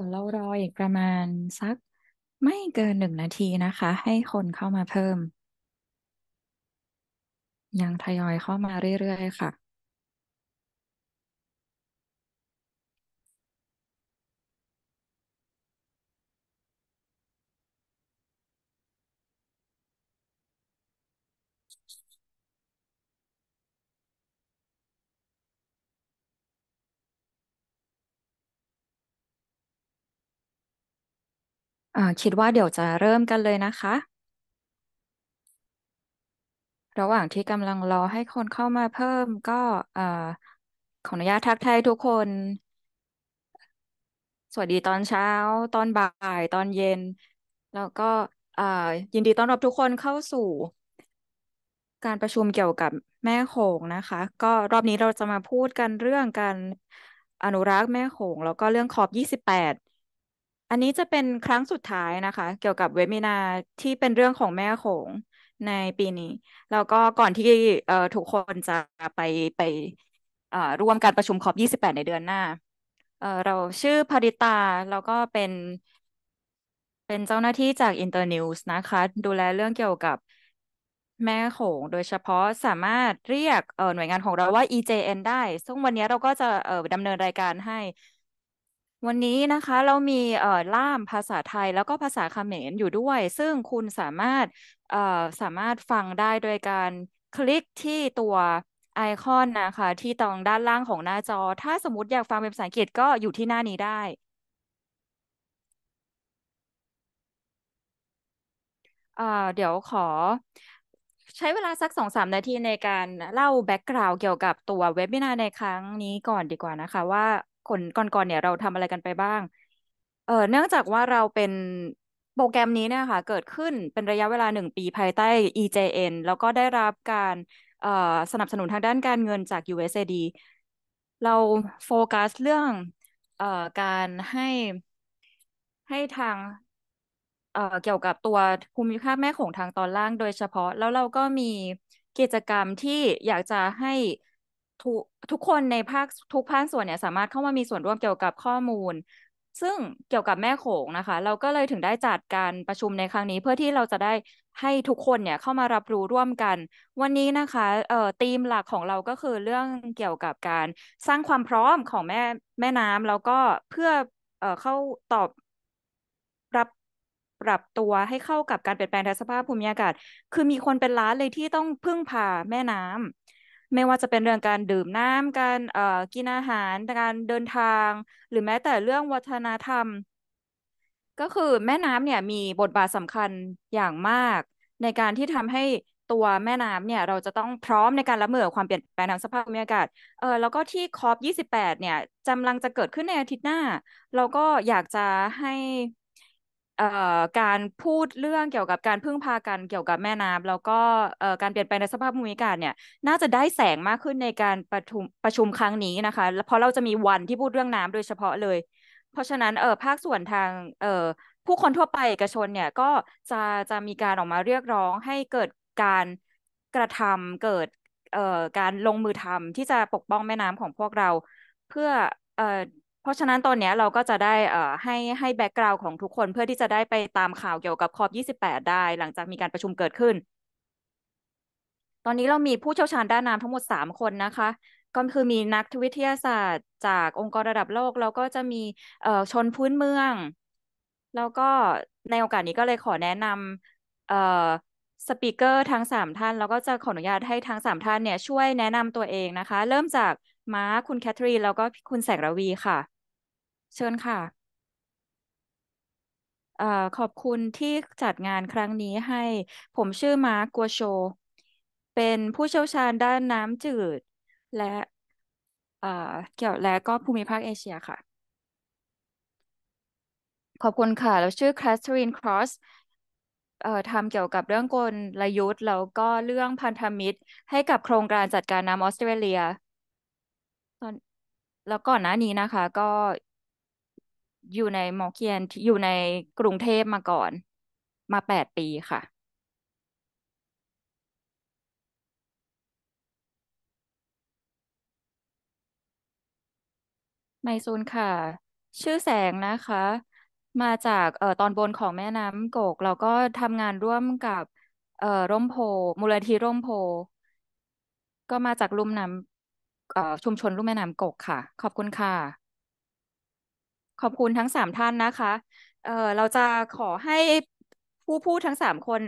เดี๋ยวเรารออีกประมาณสักไม่เกินหนึ่งนาทีนะคะให้คนเข้ามาเพิ่ม ยังทยอยเข้ามาเรื่อยๆค่ะอ่าคิดว่าเดี๋ยวจะเริ่มกันเลยนะคะ ระหว่างที่กำลังรอให้คนเข้ามาเพิ่มก็อ่ขออนุญาตทักทายทุกคน สวัสดีตอนเช้า ตอนบ่ายตอนเย็น แล้วก็อ่ยินดีต้อนรับทุกคนเข้าสู่ การประชุมเกี่ยวกับแม่โขงนะคะ ก็รอบนี้เราจะมาพูดกันเรื่องการอนุรักษ์แม่โขงแล้วก็เรื่องขอบ 28อันนี้จะเป็นครั้งสุดท้ายนะคะ เกี่ยวกับเวบินาที่เป็นเรื่องของแม่โขงในปีนี้แล้วก็ก่อนที่เอ่อทุกคนจะไปไปเอ่อร่วมการประชุมคอป28ในเดือนหน้า เอ่อเราชื่อภริตาแล้วก็เป็น เป็นเจ้าหน้าที่จากอินเตอร์นิวส์นะคะ ดูแลเรื่องเกี่ยวกับแม่โขงโดยเฉพาะสามารถเรียกเอ่อหน่วยงานของเราว่า EJN ได้ซึ่งวันนี้เราก็จะเอ่อดำเนินรายการให้วันนี้นะคะเรามีเอ่อล่ามภาษาไทยแล้วก็ภาษาเขมรอยู่ด้วย ซึ่งคุณสามารถเอ่อสามารถฟังได้โดยการคลิกที่ตัวไอคอนนะคะ ที่ตรงด้านล่างของหน้าจอ ถ้าสมมติอยากฟังเป็นภาษาอังกฤษก็อยู่ที่หน้านี้ได้เอ่อเดี๋ยวขอ ใช้เวลาสักสองสามนาทีในการเล่าแบ็กกราวด์เกี่ยวกับตัวเว็บ i นาในครั้งนี้ก่อนดีกว่านะคะว่าคนก่อนๆเนี่ยเราทำอะไรกันไปบ้าง เออเนื่องจากว่าเราเป็นโปรแกรมนี้เนี่ยค่ะเกิดขึ้นเป็นระยะเวลาหนึ่งปีภายใต้ EJN แล้วก็ได้รับการเอ่อสนับสนุนทางด้านการเงินจาก USAD เราโฟกัสเรื่องเอ่อการให้ให้ทางเอ่อเกี่ยวกับตัวภูมิภาคแม่ของทางตอนล่างโดยเฉพาะ แล้วเราก็มีกิจกรรมที่อยากจะให้ทุกทุกคนในภาคทุกภาคส่วนเนี่ยสามารถเข้ามามีส่วนร่วมเกี่ยวกับข้อมูล ซึ่งเกี่ยวกับแม่โขงนะคะ เราก็เลยถึงได้จัดการประชุมในครั้งนี้เพื่อที่เราจะได้ให้ทุกคนเนี่ยเข้ามารับรู้ร่วมกัน วันนี้นะคะเอ่อธีมหลักของเราก็คือเรื่องเกี่ยวกับการ สร้างความพร้อมของแม่แม่น้ำแล้วก็เพื่อเอ่อเข้าตอบรับปรับตัวให้เข้ากับการเปลี่ยนแปลงทางสภาพภูมิอากาศ คือมีคนเป็นล้านเลยที่ต้องพึ่งพาแม่น้ำไม่ว่าจะเป็นเรื่องการดื่มน้ำการเอ่อกินอาหาร การเดินทาง หรือแม้แต่เรื่องวัฒนธรรม ก็คือแม่น้ำเนี่ยมีบทบาทสำคัญอย่างมาก ในการที่ทำให้ตัวแม่น้ำเนี่ยเราจะต้องพร้อมในการรับมือกับความเปลี่ยนแปลงทางสภาพภูมิอากาศ เออแล้วก็ที่คอป28เนี่ยกำลังจะเกิดขึ้นในอาทิตย์หน้า เราก็อยากจะให้อการพูดเรื่องเกี่ยวกับการพึ่งพากันเกี่ยวกับแม่น้ำแล้วก็เการเปลี่ยนแปลงในสภาพภูมิอากาศเนี่ยน่าจะได้แสงมากขึ้นในการประชุมประชุมครั้งนี้นะคะเพราะเราจะมีวันที่พูดเรื่องน้ำโดยเฉพาะเลย เพราะฉะนั้นเออภาคส่วนทางเอผู้คนทั่วไปเอกชนเนี่ยก็จะจะมีการออกมาเรียกร้องให้เกิดการกระทำเกิดการลงมือทำที่จะปกป้องแม่น้ำของพวกเราเพื่ออ่อราะฉะนั้นตอนนี้เราก็จะได้ให้ให้แบ็กกราวน์ของทุกคนเพื่อที่จะได้ไปตามข่าวเกี่ยวกับคอบ28ได้หลังจากมีการประชุมเกิดขึ้น ตอนนี้เรามีผู้เชี่ยวชาญด้านน้ำทั้งหมด3คนนะคะ ก็คือมีนักวิทยาศาสตร์ จากองค์กรระดับโลกแล้วก็จะมีชนพื้นเมือง แล้วก็ในโอกาสนี้ก็เลยขอแนะนำสปีกเกอร์ทั้งสามท่านแล้วก็จะขออนุญาตให้ทั้งสามท่านเนี่ย ช่วยแนะนำตัวเองนะคะ เริ่มจากม้าคุณแคทรีนแล้วก็คุณแสงระวีค่ะเชิญค่ะ เอ่อขอบคุณที่จัดงานครั้งนี้ให้ผมชื่อมาร์กัวโชเป็นผู้เชี่ยวชาญด้านน้ำจืดและ เอ่อเกี่ยวและก็ภูมิภาคเอเชียค่ะ ขอบคุณค่ะแล้วชื่อลคสเธอรีนครอส เอ่อทำเกี่ยวกับเรื่องกลยุทธ์แล้วก็เรื่องพันธมิตรให้กับโครงการจัดการน้ำออสเตรเลีย แล้วก่อนหน้านี้นะคะก็อยู่ในมอเคียนอยู่ในกรุงเทพมาก่อน มาแปดปีค่ะไมซูนค่ะ ชื่อแสงนะคะ มาจากเอ่อตอนบนของแม่น้ำโกกเราก็ทำงานร่วมกับเอ่อร่มโพมูลนิธิร่มโพ ก็มาจากลุ่มน้ำเอ่อชุมชนลุ่มแม่น้ำโกกค่ะ ขอบคุณค่ะขอบคุณทั้งสามท่านนะคะ เออเราจะขอให้ผู้พูดทั้งสามคน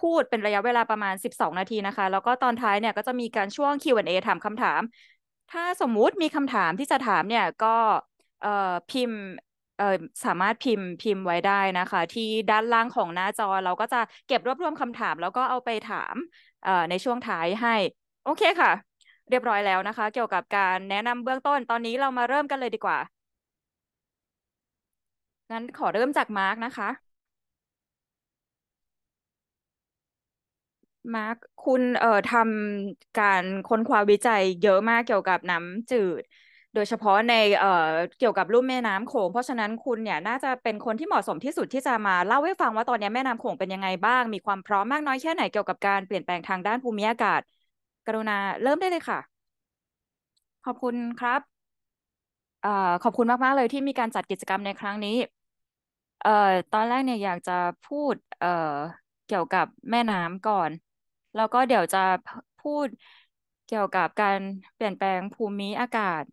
พูดเป็นระยะเวลาประมาณส2ิบองนาทีนะคะ แล้วก็ตอนท้ายเนี่ยก็จะมีการช่วง Q&A ถามคำถาม ถ้าสมมุติมีคำถามที่จะถามเนี่ยก็พิมพ์สามารถพิมพ์พิมพ์ไว้ได้นะคะ ที่ด้านล่างของหน้าจอเราก็จะเก็บรวบรวมคำถาม แล้วก็เอาไปถามในช่วงท้ายให้โอเคค่ะ เรียบร้อยแล้วนะคะ เกี่ยวกับการแนะนำเบื้องต้นตอนนี้เรามาเริ่มกันเลยดีกว่างั้นขอเริ่มจากมาร์กนะคะ มาร์กคุณ เอ่อทำการค้นคว้าวิจัย เยอะมากเกี่ยวกับน้ำจืด โดยเฉพาะในเอ่อเกี่ยวกับรุ่มแม่น้ำโขงเพราะฉะนั้นคุณเนี่ยน่าจะเป็นคนที่เหมาะสมที่สุดที่จะมาเล่าให้ฟัง ว่าตอนนี้แม่น้ำโขงเป็นยังไงบ้างมีความพร้อมมากน้อยแค่ไหนเกี่ยวกับการเปลี่ยนแปลงทางด้านภูมิอากาศกรุณาเริ่มได้เลยค่ะ ขอบคุณครับเอ่อขอบคุณมากๆเลยที่มีการจัดกิจกรรมในครั้งนี้เอ่อตอนแรกเนี่ยอยากจะพูดเอ่อเกี่ยวกับแม่น้ำก่อนแล้วก็เดี๋ยวจะพูดเกี่ยวกับการเปลี่ยนแปลงภูมิอากาศ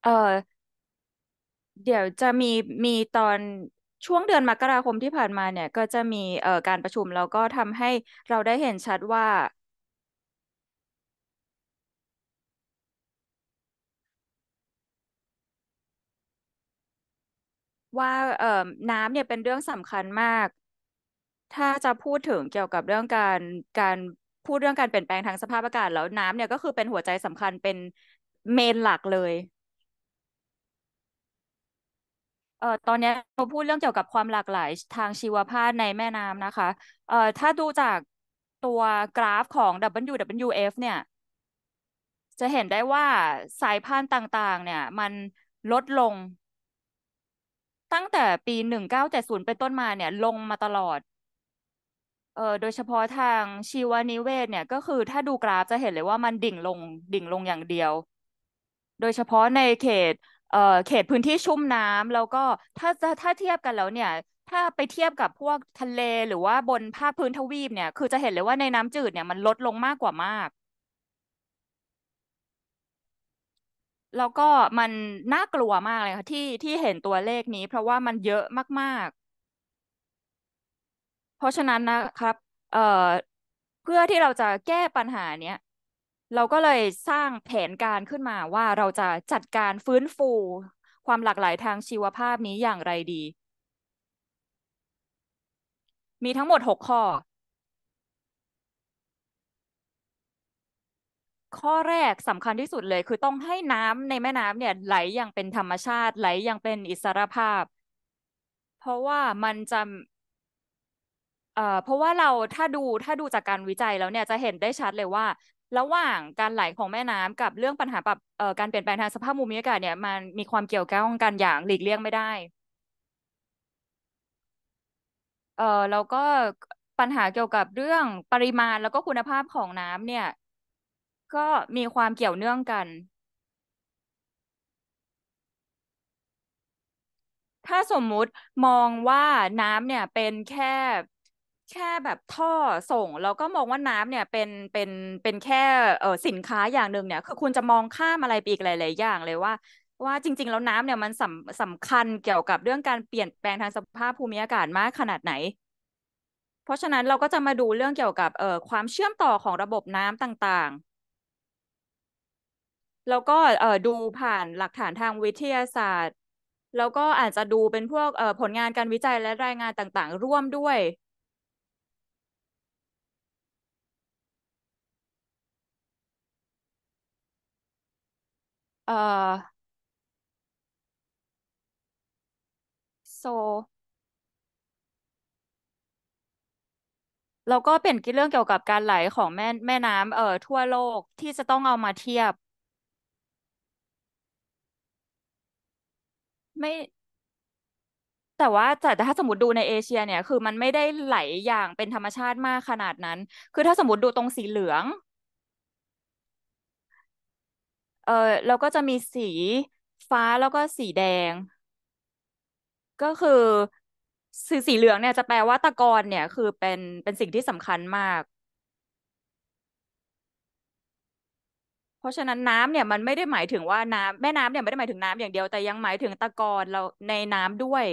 เอ่อเดี๋ยวจะมีมีตอนช่วงเดือนมกราคมที่ผ่านมา เนี่ย ก็จะมีเอ่อการประชุมแล้วก็ทำให้เราได้เห็นชัดว่า ว่าเอ่อน้ำเนี่ยเป็นเรื่องสำคัญมาก ถ้าจะพูดถึงเกี่ยวกับเรื่องการการพูดเรื่องการเปลี่ยนแปลงทางสภาพอากาศ แล้วน้ำเนี่ยก็คือเป็นหัวใจสำคัญเป็นเมนหลักเลยเอ่อตอนนี้เราพูดเรื่องเกี่ยวกับความหลากหลายทางชีวภาพในแม่น้ำนะคะ เอ่อถ้าดูจากตัวกราฟของ WWF เนี่ยจะเห็นได้ว่าสายพันธุ์ต่างๆ เนี่ย มันลดลง ตั้งแต่ปีหนึ่งเก้าศูนย์เป็นต้นมาเนี่ย ลงมาตลอด เอ่อโดยเฉพาะทางชีวนิเวศ เนี่ยก็คือถ้าดูกราฟจะเห็นเลยว่ามันดิ่งลงดิ่งลงอย่างเดียว โดยเฉพาะในเขตเขตพื้นที่ชุ่มน้ำแล้วก็ถ้าถ้าเทียบกันแล้วเนี่ย ถ้าไปเทียบกับพวกทะเลหรือว่าบนภาคพื้นทวีปเนี่ย คือจะเห็นเลยว่าในน้ำจืดเนี่ยมันลดลงมากกว่ามาก แล้วก็มันน่ากลัวมากเลยค่ะที่ที่เห็นตัวเลขนี้ เพราะว่ามันเยอะมากๆ เพราะฉะนั้นนะครับเอ่อเพื่อที่เราจะแก้ปัญหาเนี้ยเราก็เลยสร้างแผนการขึ้นมาว่าเราจะจัดการฟื้นฟูความหลากหลายทางชีวภาพนี้อย่างไรดี มีทั้งหมดหกข้อ ข้อแรกสำคัญที่สุดเลย คือต้องให้น้ำในแม่น้ำเนี่ยไหลอย่างเป็นธรรมชาติ ไหลอย่างเป็นอิสรภาพ เพราะว่ามันจะ เอ่อ เพราะว่าเราถ้าดูถ้าดูจากการวิจัยแล้วเนี่ยจะเห็นได้ชัดเลยว่าระหว่างการไหลของแม่น้ำกับเรื่องปัญหาปรับเอ่อการเปลี่ยนแปลงทางสภาพภูมิอากาศเนี่ยมันมีความเกี่ยวข้องกันอย่างหลีกเลี่ยงไม่ได้ เอ่อแล้วก็ปัญหาเกี่ยวกับเรื่องปริมาณแล้วก็คุณภาพของน้ำเนี่ย ก็มีความเกี่ยวเนื่องกัน ถ้าสมมุติมองว่าน้ำเนี่ยเป็นแค่แค่แบบท่อส่งแล้วก็มองว่าน้ำเนี่ยเป็นเป็นเป็นแค่เออสินค้าอย่างหนึ่งเนี่ยคือคุณจะมองข้ามอะไรไปอีกหลายๆอย่าง เลยว่าว่าจริง ๆ แล้วน้ำเนี่ยมันสำสำคัญเกี่ยวกับเรื่องการเปลี่ยนแปลงทางสภาพภูมิอากาศมากขนาดไหน เพราะฉะนั้นเราก็จะมาดูเรื่องเกี่ยวกับเอ่อความเชื่อมต่อของระบบน้ำต่างๆแล้วก็เอ่อดูผ่านหลักฐานทางวิทยาศาสตร์แล้วก็อาจจะดูเป็นพวกเอ่อผลงานการวิจัยและรายงานต่าง ๆ ร่วมด้วยเอ่อโซแล้วก็เปลี่ยนเรื่องเกี่ยวกับการไหลของแม่แม่น้ำเอ่อ ทั่วโลกที่จะต้องเอามาเทียบ ไม่ แต่ว่าแต่ถ้าสมมติดูในเอเชีย เนี่ย คือมันไม่ได้ไหลอย่างเป็นธรรมชาติมากขนาดนั้น คือถ้าสมมติดูตรงสีเหลืองเออแล้วก็จะมีสี ฟ้าแล้วก็สีแดง ก็คือสีสีเหลืองเนี่ยจะแปลว่าตะกอนเนี่ยคือเป็นเป็นสิ่งที่สำคัญมาก เพราะฉะนั้นน้ำเนี่ยมันไม่ได้หมายถึงว่าน้ำแม่น้ำเนี่ยไม่ได้หมายถึงน้ำอย่างเดียวแต่ยังหมายถึงตะกอนเราในน้ำด้วย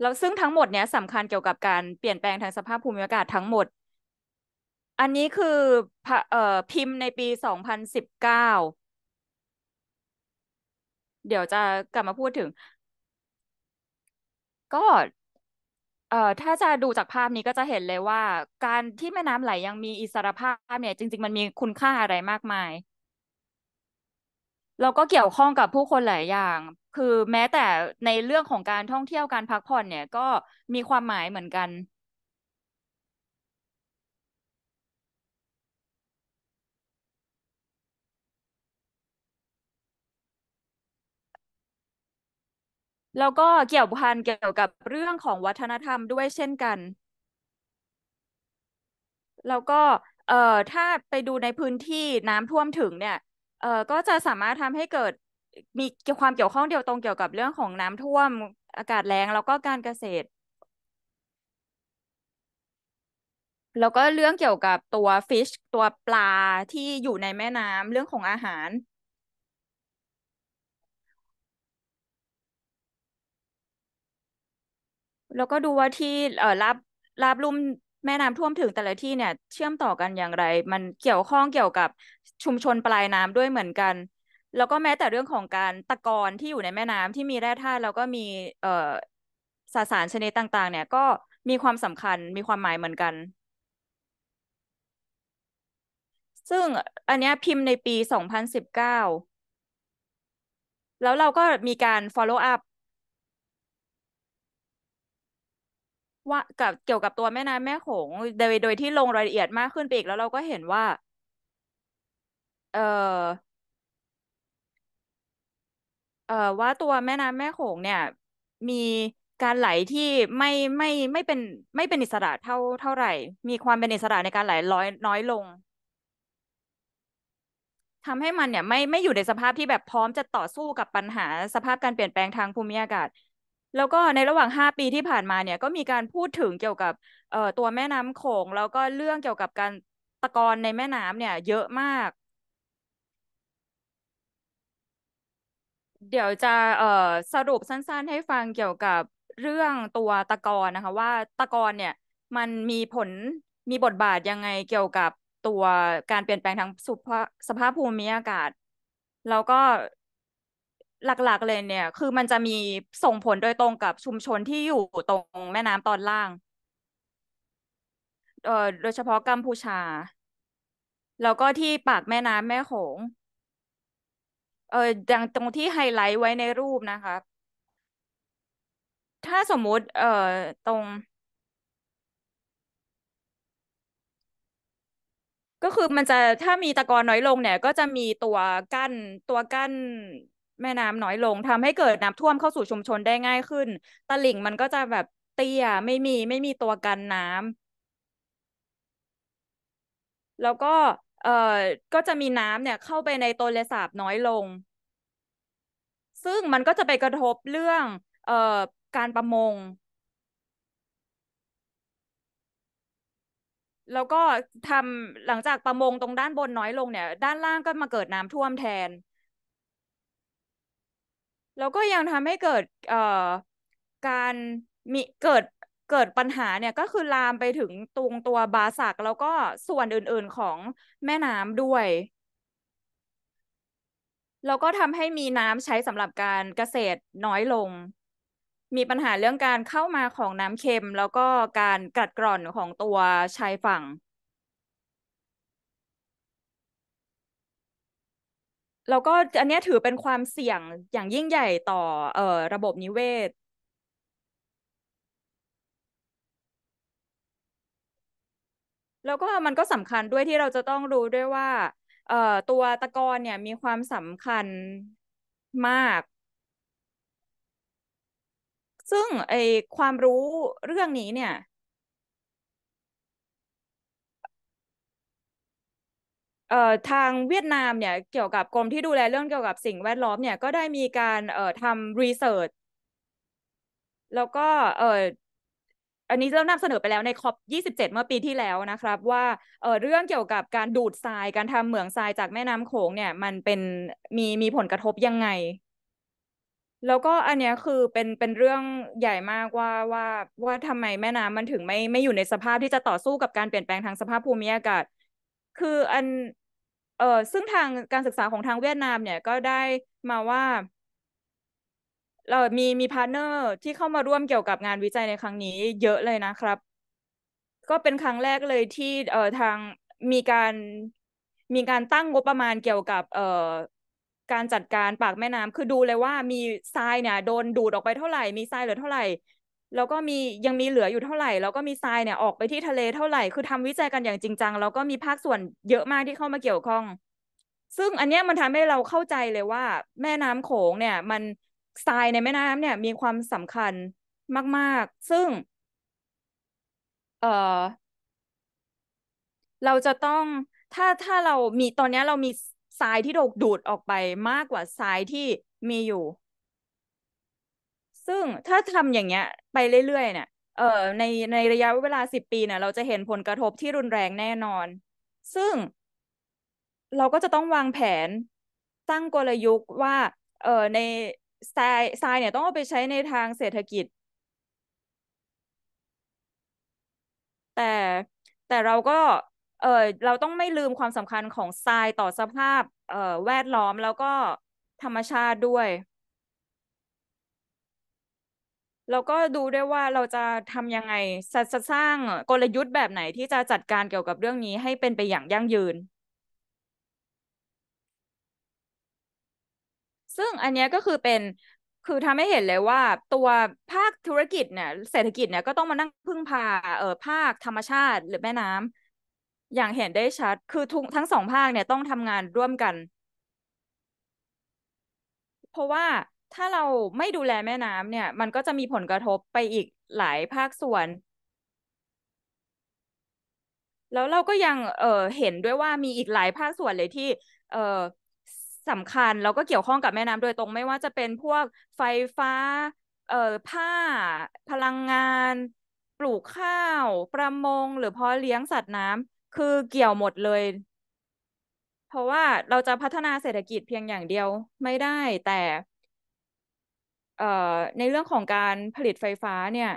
แล้วซึ่งทั้งหมดเนี่ยสำคัญเกี่ยวกับการเปลี่ยนแปลงทางสภาพภูมิอากาศทั้งหมดอันนี้คือพเอ่อพิมพ์ในปีสองพันสิบเก้าเดี๋ยวจะกลับมาพูดถึงก็เอ่อถ้าจะดูจากภาพนี้ก็จะเห็นเลยว่าการที่แม่น้ำไหลยังมีอิสรภาพเนี่ยจริง ๆ มันมีคุณค่าอะไรมากมาย เราก็เกี่ยวข้องกับผู้คนหลายอย่าง คือแม้แต่ในเรื่องของการท่องเที่ยวการพักผ่อนเนี่ย ก็มีความหมายเหมือนกันแล้วก็เกี่ยวพันเกี่ยวกับเรื่องของวัฒนธรรมด้วยเช่นกัน แล้วก็เอ่อถ้าไปดูในพื้นที่น้ำท่วมถึงเนี่ย เอ่อก็จะสามารถทำให้เกิดมีความเกี่ยวข้องเดียวตรงเกี่ยวกับเรื่องของน้ำท่วมอากาศแรงแล้วก็การเกษตร แล้วก็เรื่องเกี่ยวกับตัวฟิชตัวปลาที่อยู่ในแม่น้ำเรื่องของอาหารแล้วก็ดูว่าที่เอ่อรับรับลุ่มแม่น้ำท่วมถึงแต่ละที่เนี่ย เชื่อมต่อกันอย่างไรมันเกี่ยวข้องเกี่ยวกับชุมชนปลายน้ำด้วยเหมือนกันแล้วก็แม้แต่เรื่องของการตะกอนที่อยู่ในแม่น้ำที่มีแร่ธาตุแล้วก็มีเอ่อสสารชนิดต่างๆ เนี่ยก็มีความสำคัญมีความหมายเหมือนกัน ซึ่งอันนี้พิมพ์ในปี 2019 แล้วเราก็มีการ follow up ว่ากับเกี่ยวกับตัวแม่น้ำแม่โขงโดยโดยที่ลงรายละเอียดมากขึ้นไปอีกแล้วเราก็เห็นว่า เออเออว่าตัวแม่น้ำแม่โขงเนี่ย มีการไหลที่ไม่ไม่ไม่เป็น ไม่เป็นอิสระเท่าเท่าไหร่ มีความเป็นอิสระในการไหลร้อยน้อยลงทำให้มันเนี่ยไม่ไม่อยู่ในสภาพที่แบบพร้อมจะต่อสู้กับปัญหาสภาพการเปลี่ยนแปลงทางภูมิอากาศแล้วก็ในระหว่าง 5 ปีที่ผ่านมาเนี่ยก็มีการพูดถึงเกี่ยวกับ เอ่อตัวแม่น้ำโขงแล้วก็เรื่องเกี่ยวกับการตะกอนในแม่น้ำเนี่ยเยอะมาก เดี๋ยวจะเอ่อสรุปสั้น ๆ ให้ฟังเกี่ยวกับเรื่องตัวตะกอนนะคะ ว่าตะกอนเนี่ย มันมีผลมีบทบาทยังไงเกี่ยวกับตัวการเปลี่ยนแปลงทางสภาพภูมิอากาศ แล้วก็หลัก ๆเลย เนี่ย คือมันจะมีส่งผลโดยตรงกับชุมชนที่อยู่ตรงแม่น้ำตอนล่าง โดยเฉพาะกัมพูชาแล้วก็ที่ปากแม่น้ำแม่โขงเอออย่างตรงที่ไฮไลท์ไว้ในรูปนะคะ ถ้าสมมุติ เอ่อตรง ก็คือมันจะถ้ามีตะกอนน้อยลง เนี่ย ก็จะมีตัวกั้น ตัวกั้นแม่น้ำน้อยลงทำให้เกิดน้ำท่วมเข้าสู่ชุมชนได้ง่ายขึ้นตลิ่งมันก็จะแบบเตี้ยไม่มีไม่มีตัวกันน้ำ แล้วก็ เอ่อก็จะมีน้ำเนี่ยเข้าไปในตัวเลสาบน้อยลง ซึ่งมันก็จะไปกระทบเรื่อง เอ่อการประมง แล้วก็ทำหลังจากประมงตรงด้านบนน้อยลงเนี่ย ด้านล่างก็มาเกิดน้ำท่วมแทนแล้วก็ยังทำให้เกิด เอ่อ การมีเกิด เกิดปัญหาเนี่ยก็คือลามไปถึงตรงตัวบาสักแล้วก็ส่วนอื่น ๆของแม่น้ำด้วย แล้วก็ทำให้มีน้ำใช้สำหรับการเกษตรน้อยลง มีปัญหาเรื่องการเข้ามาของน้ำเค็ม แล้วก็การกัดกร่อนของตัวชายฝั่งแล้วก็อันนี้ถือเป็นความเสี่ยงอย่างยิ่งใหญ่ต่อเออระบบนิเวศ แล้วก็มันก็สำคัญด้วยที่เราจะต้องรู้ด้วยว่า เออตัวตะกอนเนี่ยมีความสำคัญมาก ซึ่งไอความรู้เรื่องนี้เนี่ยเอ่อทางเวียดนามเนี่ย เกี่ยวกับกรมที่ดูแล เรื่องเกี่ยวกับสิ่งแวดล้อมเนี่ยก็ได้มีการเอ่อทำรีเสิร์ชแล้วก็เอ่ออันนี้เรานำเสนอไปแล้วในคอปิบเมื่อปีที่แล้วนะครับ ว่าเออเรื่องเกี่ยวกับการดูดทรายการทำเหมืองทรายจากแม่น้ำโขงเนี่ย มันเป็นมีมีผลกระทบยังไง แล้วก็อันเนี้ยคือเป็นเป็นเรื่องใหญ่มากว่าว่า ว่าทำไมแม่น้ำมันถึงไม่ไม่อยู่ในสภาพที่จะต่อสู้กับการเปลี่ยนแปลงทางสภาพภูมิอากาศคืออันเออซึ่งทางการศึกษาของทางเวียดนาม เนี่ยก็ได้มาว่า เรามีมีพาร์เนอร์ที่เข้ามาร่วมเกี่ยวกับงานวิจัยในครั้งนี้ เยอะเลยนะครับ ก็เป็นครั้งแรกเลยที่เออทางมีการ มีการตั้งงบประมาณเกี่ยวกับ เอ่อการจัดการปากแม่น้ำคือดูเลยว่ามีทรายเนี่ยโดนดูดออกไปเท่าไหร่ มีทรายเหลือเท่าไหร่แล้วก็มียังมีเหลืออยู่เท่าไหร่แล้วก็มีทรายเนี่ยออกไปที่ทะเลเท่าไหร่คือทำวิจัยกันอย่างจริงจังแล้วก็มีภาคส่วนเยอะมากที่เข้ามาเกี่ยวข้อง ซึ่งอันนี้มันทำให้เราเข้าใจเลยว่า แม่น้ำโขงเนี่ย มันทรายในแม่น้ำเนี่ย มีความสำคัญมากๆ ซึ่ง เออเราจะต้องถ้าถ้าเรามีตอนนี้เรามีทรายที่โดกดูดออกไปมากกว่าทรายที่มีอยู่ซึ่ง ถ้าทำอย่างเงี้ย ไปเรื่อยๆเนี่ย เออในในระยะเวลาสิบปีเนี่ยเราจะเห็นผลกระทบที่รุนแรงแน่นอน ซึ่งเราก็จะต้องวางแผนตั้งกลยุทธ์ว่า เออในทรายทรายเนี่ยต้องเอาไปใช้ในทางเศรษฐกิจ แต่แต่เราก็เออเราต้องไม่ลืมความสำคัญของทรายต่อสภาพเออแวดล้อมแล้วก็ธรรมชาติด้วยแล้วก็ดูได้ว่าเราจะทํำยังไงสสสร้างกลยุทธ์แบบไหนที่จะจัดการเกี่ยวกับเรื่องนี้ให้เป็นไปอย่างยั่งยืน ซึ่งอันนี้ก็คือเป็น คือทำให้เห็นเลยว่า ตัวภาคธุรกิจเนี่ยเศรษฐกิจเนี่ยก็ต้องมานั่งพึ่งพาเออภาคธรรมชาติ หรือแม่น้ำ อย่างเห็นได้ชัด คือทุกทั้งสองภาคเนี่ยต้องทำงานร่วมกันเพราะว่าถ้าเราไม่ดูแลแม่น้ำเนี่ย มันก็จะมีผลกระทบไปอีกหลายภาคส่วน แล้วเราก็ยังเออเห็นด้วยว่ามีอีกหลายภาคส่วนเลยที่เออสำคัญแล้วก็เกี่ยวข้องกับแม่น้ำโดยตรงไม่ว่าจะเป็นพวกไฟฟ้าเอ่อผ้า พลังงาน ปลูกข้าว ประมงหรือพอเลี้ยงสัตว์น้ำคือเกี่ยวหมดเลย เพราะว่าเราจะพัฒนาเศรษฐกิจเพียงอย่างเดียวไม่ได้แต่ในเรื่องของการผลิตไฟฟ้าเนี่ย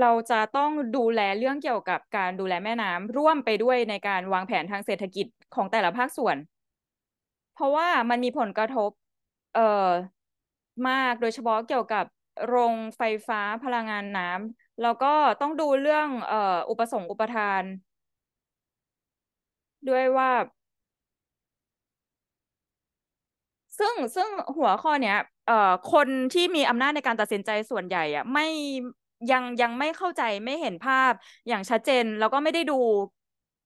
เราจะต้องดูแลเรื่องเกี่ยวกับการดูแลแม่น้ำร่วมไปด้วยในการวางแผนทางเศรษฐกิจของแต่ละภาคส่วน เพราะว่ามันมีผลกระทบเอ่อมากโดยเฉพาะเกี่ยวกับโรงไฟฟ้าพลังงานน้ำแล้วก็ต้องดูเรื่องเอ่ออุปสงค์อุปทานด้วยว่า ซึ่งซึ่งหัวข้อเนี้ยเอ่อคนที่มีอำนาจในการตัดสินใจส่วนใหญ่อะไม่ยังยังไม่เข้าใจไม่เห็นภาพอย่างชัดเจน แล้วก็ไม่ได้ดู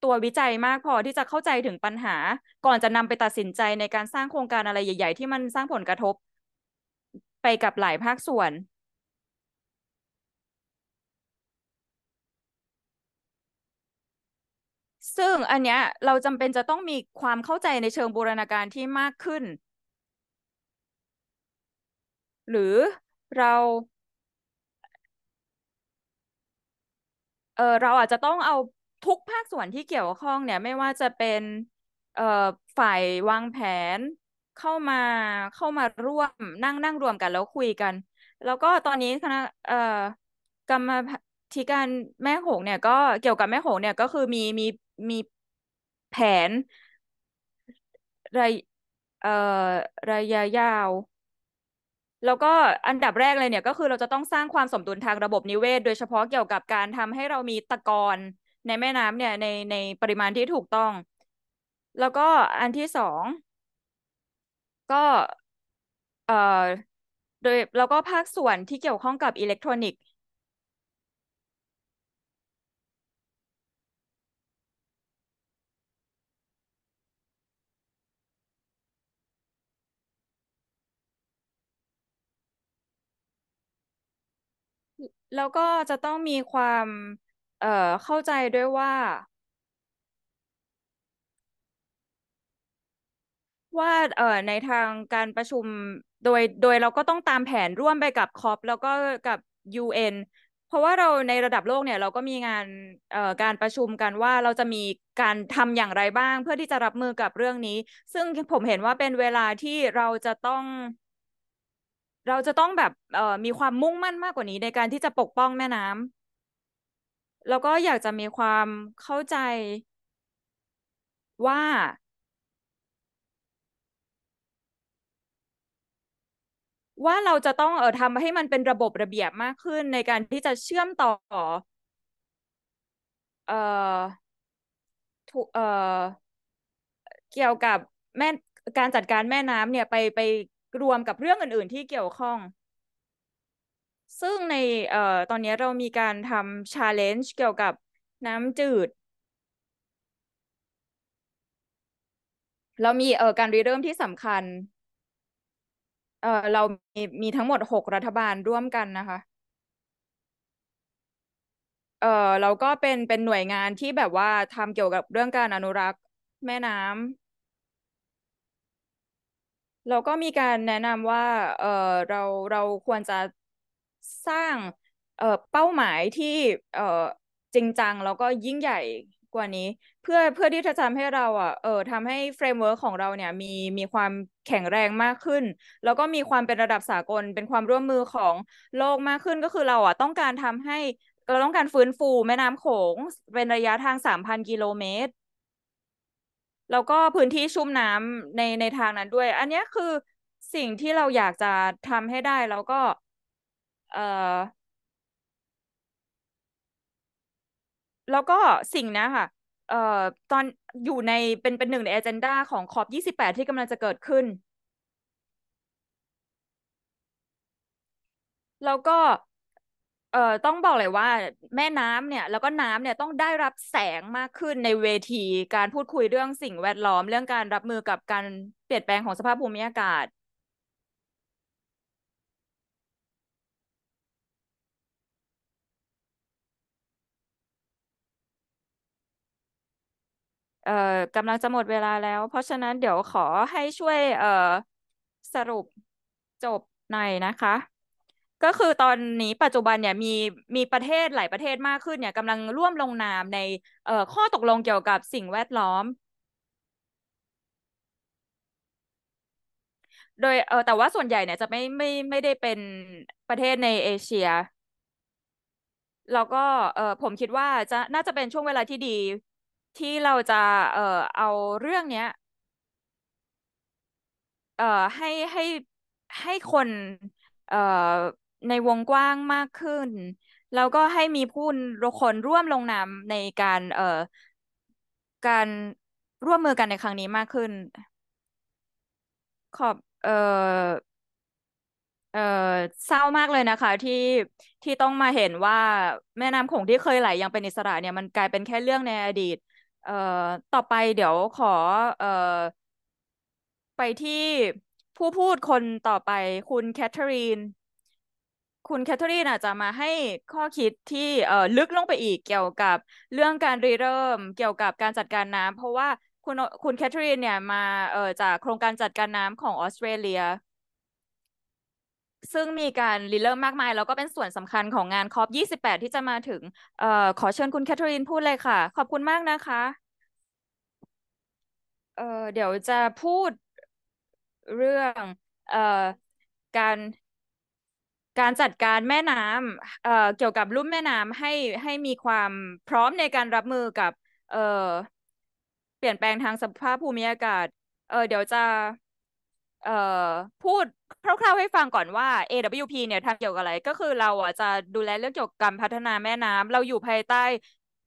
ตัววิจัยมากพอที่จะเข้าใจถึงปัญหา ก่อนจะนำไปตัดสินใจในการสร้างโครงการอะไรใหญ่ๆ ที่มันสร้างผลกระทบไปกับหลายภาคส่วนซึ่งอันเนี้ยเราจำเป็นจะต้องมีความเข้าใจในเชิงบูรณาการที่มากขึ้น หรือเราเออเราอาจจะต้องเอาทุกภาคส่วนที่เกี่ยวข้องเนี่ยไม่ว่าจะเป็นเอ่อฝ่ายวางแผนเข้ามาเข้ามาร่วมนั่งนั่งรวมกันแล้วคุยกัน แล้วก็ตอนนี้คณะเอ่อกรรมธิการแม่โขงเนี่ยก็เกี่ยวกับแม่โขงเนี่ยก็คือมีมีมีแผนระเอ่อระยะยาว แล้วก็อันดับแรกเลยเนี่ย ก็คือเราจะต้องสร้างความสมดุลทางระบบนิเวศ โดยเฉพาะเกี่ยวกับการทำให้เรามีตะกอนในแม่น้ำเนี่ยในในปริมาณที่ถูกต้อง แล้วก็อันที่สองก็เอ่อโดยแล้วก็ภาคส่วนที่เกี่ยวข้องกับอิเล็กทรอนิกสแล้วก็จะต้องมีความ เอ่อ เข้าใจด้วยว่า ว่า เอ่อ ในทางการประชุม โดย โดยเราก็ต้องตามแผนร่วมไปกับคอปแล้วก็กับ UN เพราะว่าเราในระดับโลกเนี่ย เราก็มีงาน เอ่อ การประชุมกันว่าเราจะมีการทำอย่างไรบ้าง เพื่อที่จะรับมือกับเรื่องนี้ ซึ่งผมเห็นว่าเป็นเวลาที่เราจะต้องเราจะต้องแบบเอ่อมีความมุ่งมั่นมากกว่านี้ ในการที่จะปกป้องแม่น้ำแล้วก็อยากจะมีความเข้าใจ ว่า ว่าเราจะต้องเอ่อทำให้มันเป็นระบบระเบียบมากขึ้นในการที่จะเชื่อมต่อเอ่อถูกเอ่อเกี่ยวกับแม่การจัดการแม่น้ำเนี่ยไปไปรวมกับเรื่องอื่น ๆ ที่เกี่ยวข้อง ซึ่งในเอ่อตอนนี้เรามีการทำชาเลนจ์เกี่ยวกับน้ำจืด เรามีเอ่อการรีเริ่มที่สำคัญเอ่อเรามีมีทั้งหมดหกรัฐบาลร่วมกันนะคะ เอ่อเราก็เป็นเป็นหน่วยงานที่แบบว่าทำเกี่ยวกับเรื่องการอนุรักษ์แม่น้ำแล้วก็มีการแนะนำว่า เออเราเราควรจะสร้าง เออเป้าหมายที่ เออจริงจังแล้วก็ยิ่งใหญ่กว่านี้ เพื่อเพื่อที่จะทำให้เราอ่ะ เออทำให้เฟรมเวิร์กของเราเนี่ยมีมีความแข็งแรงมากขึ้น แล้วก็มีความเป็นระดับสากลเป็นความร่วมมือของโลกมากขึ้นก็คือเราอ่ะต้องการทำให้เราต้องการฟื้นฟูแม่น้ำโขงเป็นระยะทางสามพันกิโลเมตรแล้วก็พื้นที่ชุ่มน้ำในในทางนั้นด้วย อันนี้คือสิ่งที่เราอยากจะทำให้ได้แล้วก็เอ่อแล้วก็สิ่งนะค่ะ เอ่อตอนอยู่ในเป็นเป็นหนึ่งในแอนเจนดาของขอบยี่สิบแปดที่กำลังจะเกิดขึ้น แล้วก็เอ่อต้องบอกเลยว่าแม่น้ำเนี่ย แล้วก็น้ำเนี่ยต้องได้รับแสงมากขึ้นในเวทีการพูดคุยเรื่องสิ่งแวดล้อมเรื่องการรับมือกับการเปลี่ยนแปลงของสภาพภูมิอากาศ เอ่อกำลังจะหมดเวลาแล้ว เพราะฉะนั้นเดี๋ยวขอให้ช่วยเอ่อสรุปจบหน่อยนะคะก็คือตอนนี้ปัจจุบันเนี่ยมีมีประเทศหลายประเทศมากขึ้นเนี่ยกำลังร่วมลงนามในเอ่อข้อตกลงเกี่ยวกับสิ่งแวดล้อม โดยเออแต่ว่าส่วนใหญ่เนี่ย จะไม่ไม่ไม่ได้เป็นประเทศในเอเชียแล้วก็เออผมคิดว่าจะน่าจะเป็นช่วงเวลาที่ดี ที่เราจะเออเอาเรื่องเนี้ย เอ่อให้ให้ให้คนเอ่อในวงกว้างมากขึ้นแล้วก็ให้มีผู้คนร่วมลงนามในการ เอ่อการร่วมมือกันในครั้งนี้มากขึ้น ขอบเอ่อเอ่อเศร้ามากเลยนะคะ ที่ที่ต้องมาเห็นว่า แม่น้ำคงที่เคยไหลยังเป็นอิสระ เนี่ย มันกลายเป็นแค่เรื่องในอดีต เอ่อต่อไปเดี๋ยวขอเอ่อไปที่ผู้พูดคนต่อไป คุณแคทเธอรีนคุณแคทเธอรีนอาจจะมาให้ข้อคิดที่เอ่อลึกลงไปอีกเกี่ยวกับเรื่องการรีเริ่มเกี่ยวกับการจัดการน้ำเพราะว่าคุณคุณแคทเธอรีนเนี่ยมาเอ่อจากโครงการจัดการน้ำของออสเตรเลีย ซึ่งมีการรีเริ่มมากมายแล้วก็เป็นส่วนสำคัญของงานคอป28ที่จะมาถึงเอ่อขอเชิญ คุณแคทเธอรีนพูดเลยค่ะขอบคุณมากนะคะเอ่อเดี๋ยวจะพูดเรื่องเอ่อการการจัดการแม่น้ำเอ่อเกี่ยวกับรุ่มแม่น้ำให้ให้มีความพร้อมในการรับมือกับ เอ่อเปลี่ยนแปลงทางสภาพภูมิอากาศ เออเดี๋ยวจะเอ่อพูดคร่าวๆให้ฟังก่อนว่า AWP เนี่ยทำเกี่ยวกับอะไร ก็คือเราอ่ะจะดูแลเรื่องเกี่ยวกับการพัฒนาแม่น้ำเราอยู่ภายใต้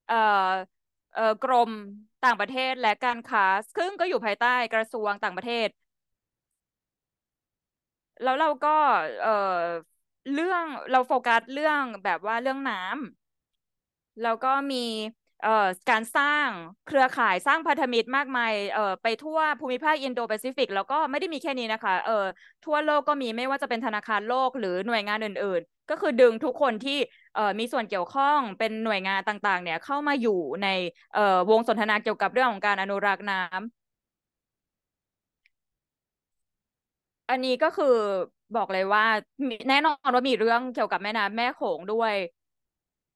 เอ่อเอ่อกรมต่างประเทศและการค้าซึ่งก็อยู่ภายใต้กระทรวงต่างประเทศแล้วเราก็เอ่อเรื่องเราโฟกัสเรื่องแบบว่าเรื่องน้ำแล้วก็มีเอ่อการสร้างเครือข่ายสร้างพันธมิตรมากมายเอ่อไปทั่วภูมิภาคอินโดแปซิฟิกแล้วก็ไม่ได้มีแค่นี้นะคะ เอ่อทั่วโลกก็มีไม่ว่าจะเป็นธนาคารโลก หรือหน่วยงานอื่น ๆ ก็คือดึงทุกคนที่เอ่อมีส่วนเกี่ยวข้องเป็นหน่วยงานต่าง ๆ เนี่ยเข้ามาอยู่ในเอ่อวงสนทนาเกี่ยวกับเรื่องของการอนุรักษ์น้ำอันนี้ก็คือบอกเลยว่าแน่นอนว่ามีเรื่องเกี่ยวกับแม่น้ำแม่โขงด้วย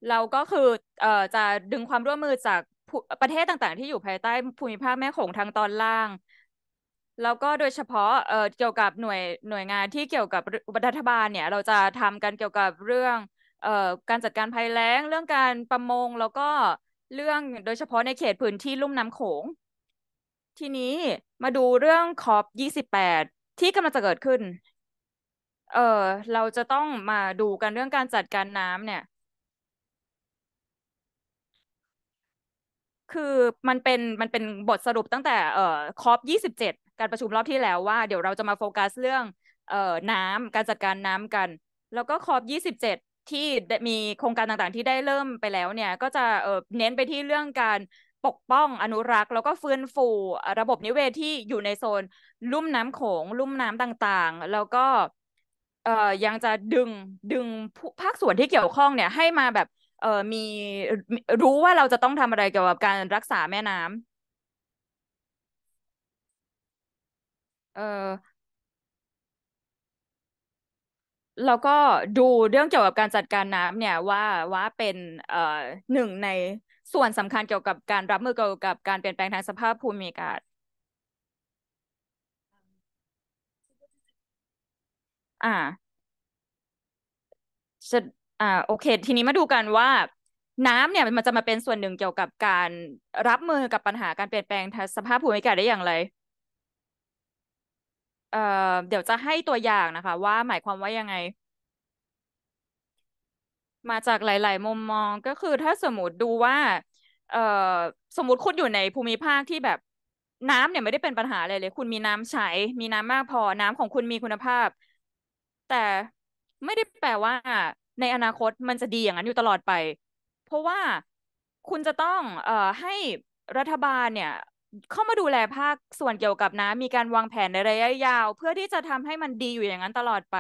เราก็คือเอ่อจะดึงความร่วมมือจากประเทศต่างๆ ที่อยู่ภายใต้ภูมิภาคแม่โขงทางตอนล่าง แล้วก็โดยเฉพาะเอ่อเกี่ยวกับหน่วยหน่วยงานที่เกี่ยวกับรัฐบาลเนี่ย เราจะทำกันเกี่ยวกับเรื่องเอ่อการจัดการภัยแล้งเรื่องการประมง แล้วก็เรื่องโดยเฉพาะในเขตพื้นที่ลุ่มน้ำโขง ทีนี้มาดูเรื่องคอปยี่สิบแปดที่กำลังจะเกิดขึ้นเออเราจะต้องมาดูกันเรื่องการจัดการน้ำเนี่ย คือมันเป็นมันเป็นบทสรุปตั้งแต่เอ่อคอปยี่สิบเจ็ดการประชุมรอบที่แล้วว่าเดี๋ยวเราจะมาโฟกัสเรื่อง เอ่อน้ำการจัดการน้ำกัน แล้วก็คอปยี่สิบเจ็ดที่มีโครงการต่างๆ ที่ได้เริ่มไปแล้วเนี่ย ก็จะเอ่อเน้นไปที่เรื่องการปกป้องอนุรักษ์ แล้วก็ฟื้นฟูระบบนิเวศที่อยู่ในโซนลุ่มน้ำโขงลุ่มน้ำต่างๆ แล้วก็เอ่อยังจะดึงดึงภาคส่วนที่เกี่ยวข้องเนี่ย ให้มาแบบ เอ่อมีรู้ว่าเราจะต้องทำอะไรเกี่ยวกับการรักษาแม่น้ำเอ่อแล้วก็ดูเรื่องเกี่ยวกับการจัดการน้ำเนี่ยว่าว่าเป็น เอ่อหนึ่งในส่วนสำคัญเกี่ยวกับการรับมือเกี่ยวกับการเปลี่ยนแปลงทางสภาพภูมิอากาศอ่าจะอ่าโอเค ทีนี้มาดูกันว่าน้ำเนี่ยมันจะมาเป็นส่วนหนึ่งเกี่ยวกับการรับมือกับปัญหาการเปลี่ยนแปลงสภาพภูมิอากาศได้อย่างไร เอ่อเดี๋ยวจะให้ตัวอย่างนะคะ ว่าหมายความว่ายังไง มาจากหลาย ๆ มุมมองก็คือถ้าสมมติดูว่า เอ่อสมมติคุณอยู่ในภูมิภาคที่แบบน้ำเนี่ยไม่ได้เป็นปัญหาเลยเลย คุณมีน้ำใช้มีน้ำมากพอน้ำของคุณมีคุณภาพแต่ไม่ได้แปลว่าในอนาคตมันจะดีอย่างนั้นอยู่ตลอดไป เพราะว่าคุณจะต้อง เอ่อให้รัฐบาลเนี่ย เข้ามาดูแลภาคส่วนเกี่ยวกับน้ำมีการวางแผนในระยะยาวเพื่อที่จะทำให้มันดีอยู่อย่างนั้นตลอดไป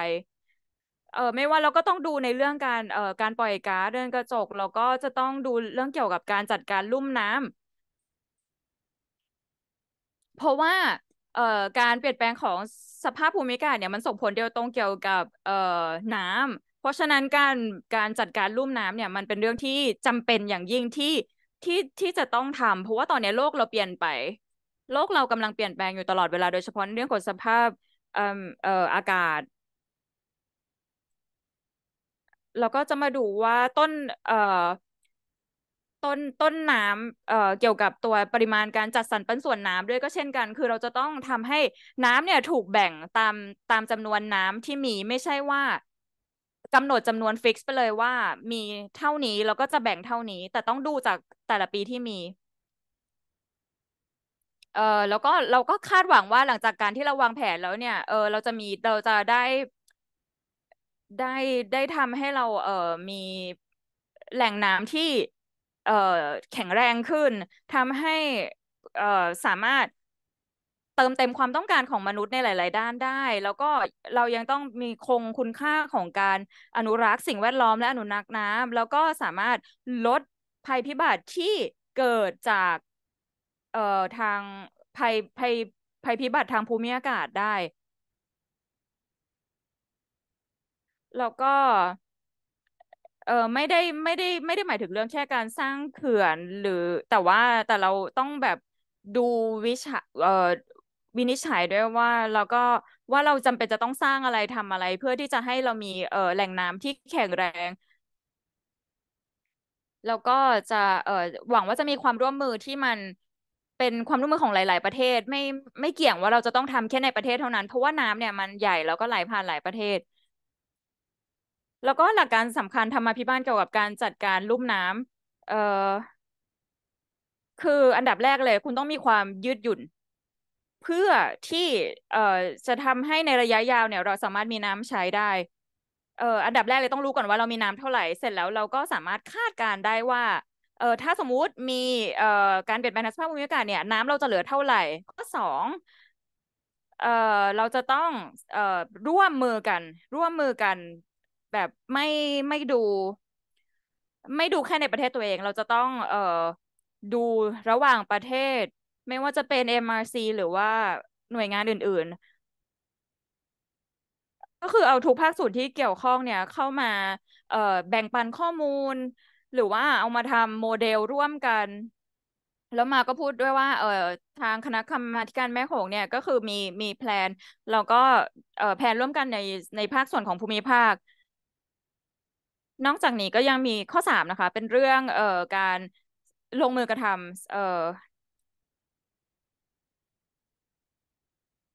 เออไม่ว่าเราก็ต้องดูในเรื่องการเอ่อการปล่อยก๊าซเดินกระจกเราก็จะต้องดูเรื่องเกี่ยวกับการจัดการลุ่มน้ำเพราะว่าเอ่อการเปลี่ยนแปลงของสภาพภูมิอากาศ เนี่ยมันส่งผลเดียวตรงเกี่ยวกับเอ่อน้ำ เพราะฉะนั้นการการจัดการลุ่มน้ำ เนี่ยมันเป็นเรื่องที่จำเป็นอย่างยิ่งที่ที่ที่จะต้องทำเพราะว่าตอนนี้โลกเราเปลี่ยนไป โลกเรากำลังเปลี่ยนแปลงอยู่ตลอดเวลาโดยเฉพาะเรื่องของสภาพเอ่อเอ่ออากาศ เราก็จะมาดูว่าต้นเอ่อต้นต้นน้ำเอ่อ เกี่ยวกับตัวปริมาณการจัดสรรปันส่วนน้ำด้วยก็เช่นกัน คือเราจะต้องทำให้น้ำ เนี่ยถูกแบ่งตามตามจำนวนน้ำที่มี ไม่ใช่ว่า กำหนดจำนวนฟิกซ์ไปเลยว่ามีเท่านี้แล้วก็จะแบ่งเท่านี้ แต่ต้องดูจากแต่ละปีที่มี เอ่อ แล้วก็เราก็คาดหวังว่าหลังจากการที่เราวางแผนแล้วเนี่ย เออ เราจะมีเราจะได้ได้ได้ทำให้เราเอ่อมีแหล่งน้ำที่แข็งแรงขึ้นทำให้สามารถเติมเต็มความต้องการของมนุษย์ในหลาย ๆ ด้านได้ แล้วก็เรายังต้องมีคงคุณค่าของการอนุรักษ์สิ่งแวดล้อมและอนุรักษ์น้ำแล้วก็สามารถลดภัยพิบัติที่เกิดจากเอ่อทางภัยภัยภัยพิบัติทางภูมิอากาศได้แล้วก็เออไม่ได้ไม่ได้ไม่ได้หมายถึงเรื่องแค่การสร้างเขื่อนหรือแต่ว่าแต่เราต้องแบบดูวิชา เอ่อวินิจฉัย ด้วยว่าเราก็ว่าเราจำเป็นจะต้องสร้างอะไรทำอะไร เพื่อที่จะให้เรามีเอ่อแหล่งน้ำที่แข็งแรงแล้วก็จะเอ่อหวังว่าจะมีความร่วมมือที่มันเป็นความร่วมมือของหลาย ๆประเทศ ไม่ไม่เกี่ยงว่าเราจะต้องทำแค่ในประเทศเท่านั้นเพราะว่าน้ำเนี่ยมันใหญ่แล้วก็ไหลผ่านหลายประเทศแล้วก็หลักการสำคัญธรรมาภิบาลเกี่ยวกับการจัดการลุ่มน้ำเอ่อ คืออันดับแรกเลย คุณต้องมีความยืดหยุ่น เพื่อที่ เอ่อ จะทำให้ในระยะยาวเนี่ยเราสามารถมีน้ำใช้ได้ เอ่อ อันดับแรกเลยต้องรู้ก่อนว่าเรามีน้ำเท่าไหร่เสร็จแล้วเราก็สามารถคาดการได้ว่า เอ่อ ถ้าสมมุติมี เอ่อ การเปลี่ยนแปลงสภาพภูมิอากาศเนี่ย น้ำเราจะเหลือเท่าไหร่ข้อสองเอ่อ เราจะต้อง เอ่อ ร่วมมือกันร่วมมือกันแบบไม่ไม่ดู ไม่ดูแค่ในประเทศตัวเอง เราจะต้องเอ่อดูระหว่างประเทศ ไม่ว่าจะเป็น MRC หรือว่าหน่วยงานอื่น ๆ ก็คือเอาทุกภาคส่วนที่เกี่ยวข้องเนี่ย เข้ามาเอ่อแบ่งปันข้อมูล หรือว่าเอามาทำโมเดลร่วมกันแล้วมาก็พูดด้วยว่า เออทางคณะกรรมาการแม่โขงเนี่ยก็คือมีมีแพลนแล้วก็เออแพลนร่วมกันในในภาคส่วนของภูมิภาคนอกจากนี้ก็ยังมีข้อสามนะคะ เป็นเรื่องเอ่อการลงมือกระทำเอ่อ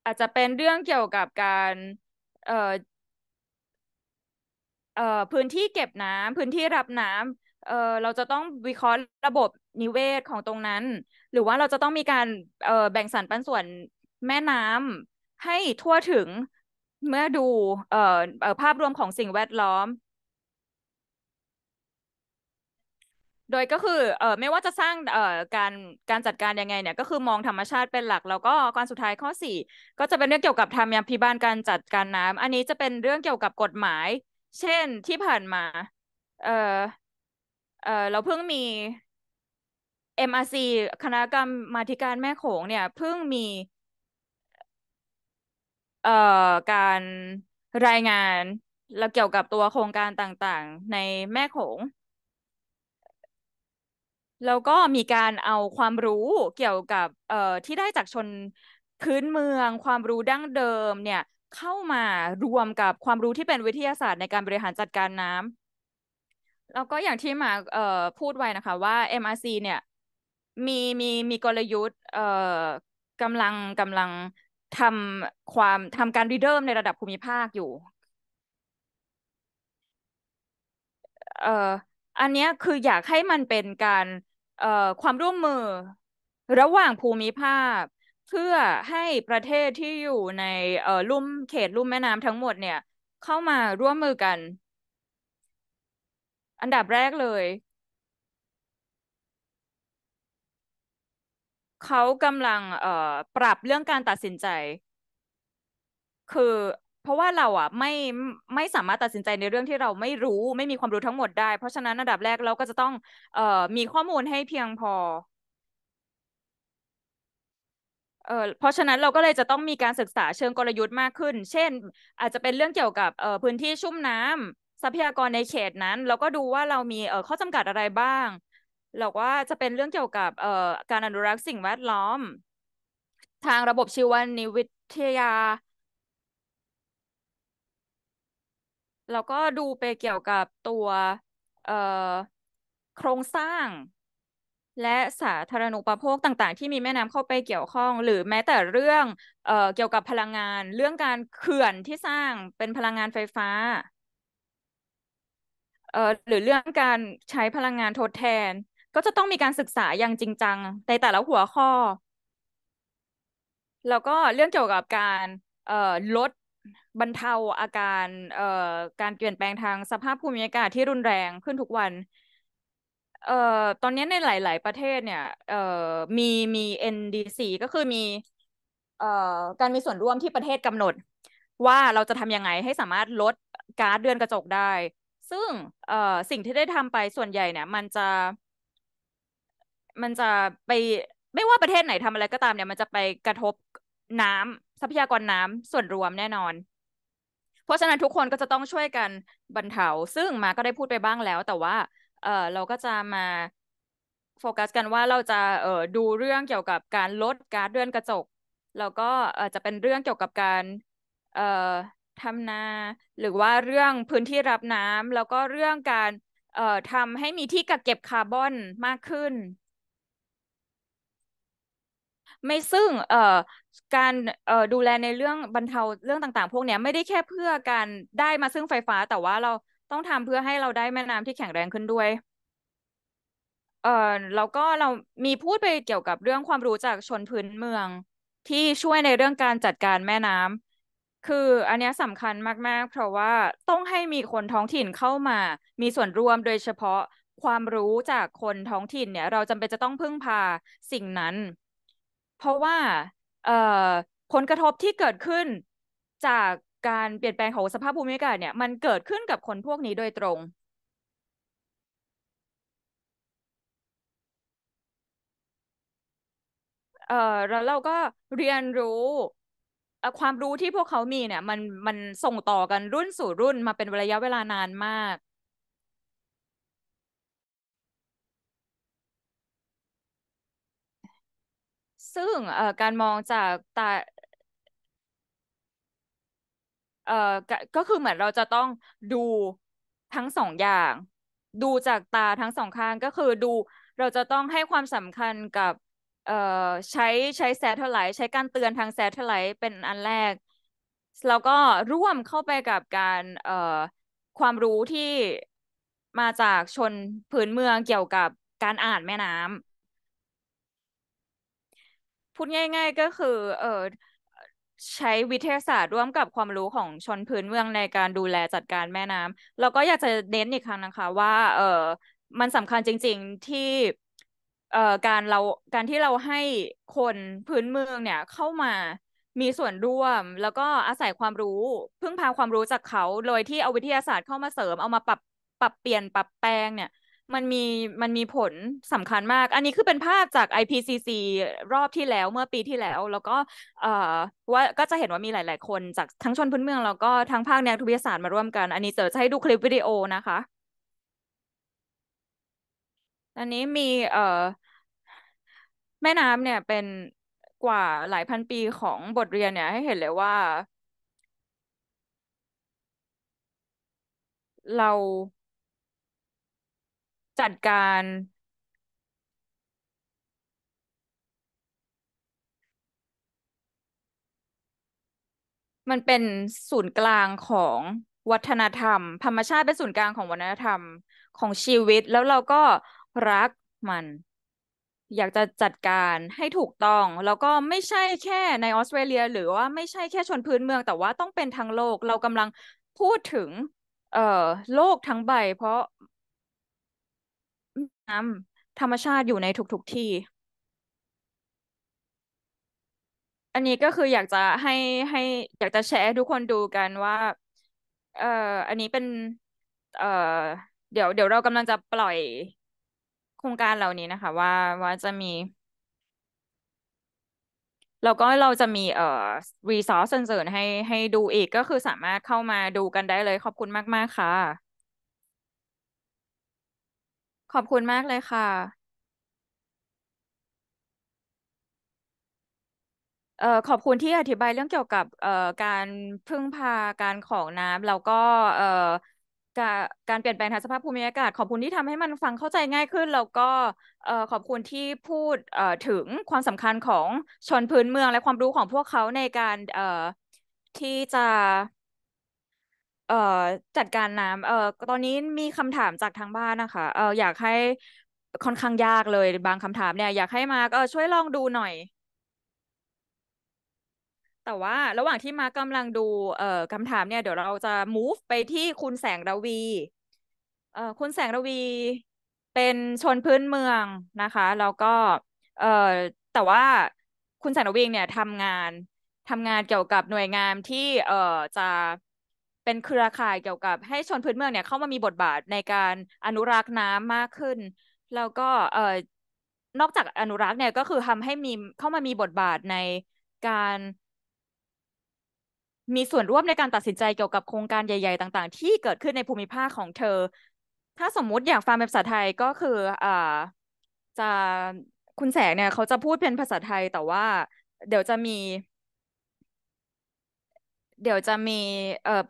อาจจะเป็นเรื่องเกี่ยวกับการเอ่อเอ่อพื้นที่เก็บน้ำพื้นที่รับน้ำเอ่อเราจะต้องวิเคราะห์ ระบบนิเวศของตรงนั้น หรือว่าเราจะต้องมีการเอ่อแบ่งสรรปันส่วนแม่น้ำให้ทั่วถึงเมื่อดูเอ่อภาพรวมของสิ่งแวดล้อมโดยก็คือ เอ่อ ไม่ว่าจะสร้าง เอ่อ การ การจัดการยังไง เนี่ย ก็คือมองธรรมชาติเป็นหลัก แล้วก็การสุดท้ายข้อสี่ก็จะเป็นเรื่องเกี่ยวกับธรรมยามพิบาลการจัดการน้ำ อันนี้จะเป็นเรื่องเกี่ยวกับกฎหมาย เช่นที่ผ่านมา เอ่อ เอ่อเราเพิ่งมี MRC คณะกรรมาธิการแม่โขงเนี่ยเพิ่งมี เอ่อการรายงาน แล้วเกี่ยวกับตัวโครงการต่างๆ ในแม่โขงแล้วก็มีการเอาความรู้เกี่ยวกับเอ่อที่ได้จากชนพื้นเมือง ความรู้ดั้งเดิมเนี่ยเข้ามารวมกับความรู้ที่เป็นวิทยาศาสตร์ในการบริหารจัดการน้ำแล้วก็อย่างที่มาเอ่อพูดไว้นะคะว่า MRC เนี่ย มีมีมีกลยุทธ์เอ่อกำลังกำลังทำความทำการรีเดิมในระดับภูมิภาคอยู่เอ่ออันนี้คืออยากให้มันเป็นการความร่วมมือระหว่างภูมิภาคเพื่อให้ประเทศที่อยู่ในลุ่มเขตลุ่มแม่น้ำทั้งหมดเนี่ยเข้ามาร่วมมือกัน อันดับแรกเลย เขากำลังเอ่อปรับเรื่องการตัดสินใจ คือราะว่าเราอ่ะไม่ไม่สามารถตัดสินใจในเรื่องที่เราไม่รู้ ไม่มีความรู้ทั้งหมดได้ เพราะฉะนั้นระดับแรกเราก็จะต้องเอ่อมีข้อมูลให้เพียงพอเพราะฉะนั้นเราก็เลยจะต้องมีการศึกษาเชิงกลยุทธ์มากขึ้น เช่น อาจจะเป็นเรื่องเกี่ยวกับพื้นที่ชุ่มน้ำ ทรัพยากรในเขตนั้น เราก็ดูว่าเรามีข้อจำกัดอะไรบ้างหรอว่าจะเป็นเรื่องเกี่ยวกับการอนุรักษ์สิ่งแวดล้อม ทางระบบชีวนิวิทยาแล้วก็ดูไปเกี่ยวกับตัวโครงสร้าง และสาธารณูปโภคต่าง ๆที่มีแม่น้ำเข้าไปเกี่ยวข้อง หรือแม้แต่เรื่องเออเกี่ยวกับพลังงาน เรื่องการเขื่อนที่สร้างเป็นพลังงานไฟฟ้าออหรือเรื่องการใช้พลังงานทดแทน ก็จะต้องมีการศึกษาอย่างจริงจังในแต่ละหัวข้อแล้วก็เรื่องเกี่ยวกับการออลดบรรเทาอาการเอ่อการเปลี่ยนแปลงทางสภาพภูมิอากาศที่รุนแรงขึ้นทุกวันเอ่อตอนนี้ในหลาย ๆ ประเทศ เนี่ยเอ่อมีมี NDC ก็คือมีเอ่อการมีส่วนร่วมที่ประเทศกำหนด ว่าเราจะทำยังไงให้สามารถลดก๊าซเรือนกระจกได้ ซึ่งสิ่งที่ได้ทำไปส่วนใหญ่เนี่ย มันจะ มันจะไป ไม่ว่าประเทศไหนทำอะไรก็ตามเนี่ยมันจะไปกระทบน้ำทรัพยากรน้ำส่วนรวมแน่นอนเพราะฉะนั้นทุกคนก็จะต้องช่วยกันบรรเทาซึ่งมาก็ได้พูดไปบ้างแล้ว แต่ว่าเออเราก็จะมาโฟกัสกันว่าเราจะเออดูเรื่องเกี่ยวกับการลดการเรือนกระจกแล้วก็เออจะเป็นเรื่องเกี่ยวกับการเออทำนา หรือว่าเรื่องพื้นที่รับน้ำแล้วก็เรื่องการ เอ่อทำให้มีที่กักเก็บคาร์บอนมากขึ้นไม่ซึ่ง เอ่อ การ เอ่อ ดูแลในเรื่องบรรเทาเรื่องต่างๆ พวกนี้ไม่ได้แค่เพื่อการได้มาซึ่งไฟฟ้าแต่ว่าเราต้องทำเพื่อให้เราได้แม่น้ำที่แข็งแรงขึ้นด้วย เอ่อแล้วก็เรามีพูดไปเกี่ยวกับเรื่องความรู้จากชนพื้นเมือง ที่ช่วยในเรื่องการจัดการแม่น้ำ คืออันนี้สำคัญมากๆ เพราะว่าต้องให้มีคนท้องถิ่นเข้ามา มีส่วนร่วมโดยเฉพาะความรู้จากคนท้องถิ่นเนี่ย เราจำเป็นจะต้องพึ่งพาสิ่งนั้นเพราะว่าผลกระทบที่เกิดขึ้นจากการเปลี่ยนแปลงของสภาพภูมิอากาศเนี่ยมันเกิดขึ้นกับคนพวกนี้โดยตรงเอ่อแล้วเราก็เรียนรู้ ความรู้ที่พวกเขามีเนี่ย มันมันส่งต่อกันรุ่นสู่รุ่นมาเป็นระยะเวลานานมากซึ่งเอ่อการมองจากตาเอ่อก็ก็คือเหมือนเราจะต้องดูทั้งสองอย่าง ดูจากตาทั้งสองข้างก็คือดู เราจะต้องให้ความสำคัญกับเอ่อใช้ใช้แซทเทลร์ไลท์ใช้การเตือนทางแซทเทลร์ไลท์เป็นอันแรก แล้วก็ร่วมเข้าไปกับการเอ่อความรู้ที่มาจากชนพื้นเมืองเกี่ยวกับการอ่านแม่น้ำพูดง่ายๆก็คือเออใช้วิทยาศาสตร์ร่วมกับความรู้ของชนพื้นเมืองในการดูแลจัดการแม่น้ำแล้วก็อยากจะเน้นอีกครั้งนะคะ ว่าเออมันสำคัญจริง ๆที่เอ่อการเราการที่เราให้คนพื้นเมืองเนี่ยเข้ามามีส่วนร่วม แล้วก็อาศัยความรู้ พึ่งพาความรู้จากเขาโดยที่เอาวิทยาศาสตร์เข้ามาเสริมเอามาปรับปรับเปลี่ยนปรับแปลงเนี่ยมันมีมันมีผลสำคัญมาก อันนี้คือเป็นภาพจาก IPCC รอบที่แล้วเมื่อปีที่แล้ว แล้วก็เอ่อว่าก็จะเห็นว่ามีหลาย ๆ คนจากทั้งชนพื้นเมือง แล้วก็ทั้งภาคแนวทวิทยาศาสตร์มาร่วมกัน อันนี้เดีจะให้ดูคลิปวิดีโอนะคะ อันนี้มีเอ่อแม่น้ำเนี่ยเป็นกว่าหลายพันปีของบทเรียนเนี่ยให้เห็นเลยว่า เราจัดการ มันเป็นศูนย์กลางของวัฒนธรรมธรรมชาติเป็นศูนย์กลางของวัฒนธรรมของชีวิต แล้วเราก็รักมันอยากจะจัดการให้ถูกต้องแล้วก็ไม่ใช่แค่ในออสเตรเลีย หรือว่าไม่ใช่แค่ชนพื้นเมือง แต่ว่าต้องเป็นทั้งโลกเรากำลังพูดถึงเอ่อโลกทั้งใบ เพราะน้ำธรรมชาติอยู่ในทุกๆที่ อันนี้ก็คืออยากจะให้ให้ อยากจะแชร์ทุกคนดูกันว่า เอ่อ อันนี้เป็น เอ่อ เดี๋ยว เดี๋ยวเรากำลังจะปล่อยโครงการเหล่านี้นะคะ ว่าว่าจะมีแล้วก็เราจะมีเอ่อรีซอสเสริมให้ให้ดูอีกก็คือสามารถเข้ามาดูกันได้เลย ขอบคุณมาก ๆค่ะขอบคุณมากเลยค่ะ เอ่อขอบคุณที่อธิบายเรื่องเกี่ยวกับเอ่อการพึ่งพาการของน้ำแล้วก็เอ่อการการเปลี่ยนแปลงทางสภาพภูมิอากาศขอบคุณที่ทำให้มันฟังเข้าใจง่ายขึ้นแล้วก็เอ่อขอบคุณที่พูดเอ่อถึงความสำคัญของชนพื้นเมือง และความรู้ของพวกเขาในการเอ่อที่จะเอ่อจัดการน้ำเอ่อตอนนี้มีคำถามจากทางบ้านนะคะเอ่ออยากให้ค่อนข้างยากเลยบางคำถามเนี่ยอยากให้มากเออช่วยลองดูหน่อย แต่ว่าระหว่างที่มากกำลังดู เอ่อคำถามเนี่ยเดี๋ยวเราจะ move ไปที่คุณแสงระวี เอ่อคุณแสงระวี เป็นชนพื้นเมืองนะคะ แล้วก็ เอ่อแต่ว่าคุณแสงระวีเนี่ยทำงานทำงานเกี่ยวกับหน่วยงานที่ เอ่อจะเป็นเครือข่ายเกี่ยวกับให้ชนพื้นเมืองเนี่ยเข้ามามีบทบาทในการอนุรักษ์น้ำมากขึ้นแล้วก็เอ่อนอกจากอนุรักษ์เนี่ย ก็คือทำให้มีเข้ามามีบทบาทในการ มีส่วนร่วมในการตัดสินใจเกี่ยวกับโครงการใหญ่ๆต่าง ๆ ที่เกิดขึ้นในภูมิภาคของเธอ ถ้าสมมุติอย่างฟาร์มภาษาไทยก็คืออ่าจะคุณแสงเนี่ย เขาจะพูดเป็นภาษาไทย แต่ว่า เดี๋ยวจะมี เดี๋ยวจะมีเอ่อ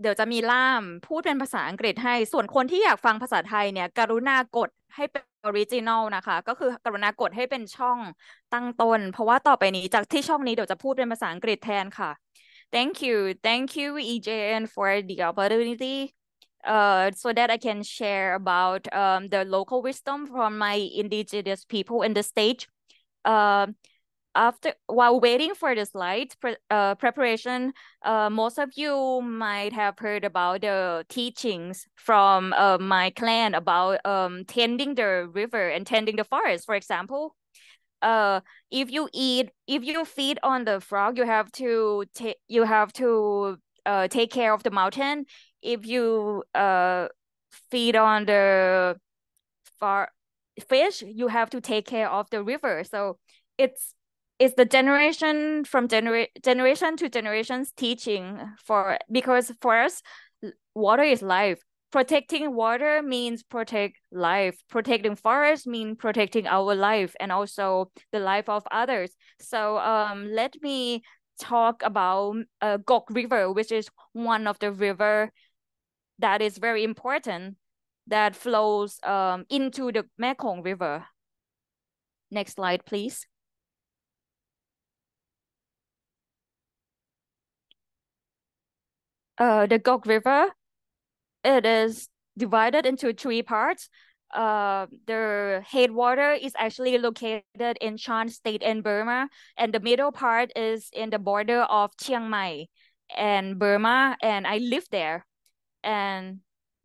เดี๋ยวจะมีล่ามพูดเป็นภาษาอังกฤษให้ส่วนคนที่อยากฟังภาษาไทยเนี่ยกรุณากดให้เป็นออริจินอลนะคะก็คือกรุณากดให้เป็นช่องตั้งต้นเพราะว่าต่อไปนี้จากที่ช่องนี้เดี๋ยวจะพูดเป็นภาษาอังกฤษแทนค่ะ thank you thank you EJN for the opportunity uh, so that I can share about um, the local wisdom from my indigenous people in the state uh, after while waiting for the slide pre uh, preparation, uh, most of you might have heard about the teachings from uh, my clan about um, tending the river and tending the forest, for example. Uh, if you eat, if you feed on the frog, you have to take you have to uh, take care of the mountain. If you uh, feed on the far fish, you have to take care of the river. So it's it's the generation from genera- generation to generations teaching for because for us water is life protecting water means protect life protecting forest means protecting our life and also the life of others so um, let me talk about uh, gok river which is one of the river that is very important that flows um, into the mekong river next slide please uh, the Gok River. It is divided into three parts. Uh, the headwater is actually located in Chan State in Burma, and the middle part is in the border of Chiang Mai and Burma, and I live there. And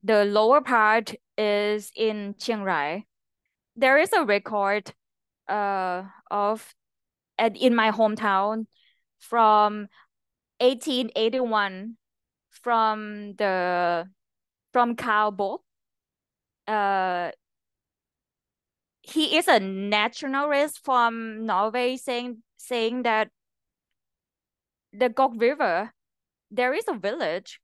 the lower part is in Chiang Rai. There is a record uh, of at, in my hometown from 1881 from the from Karl Bock. Uh, he is a naturalist from Norway, saying saying that the Gok River, there is a village.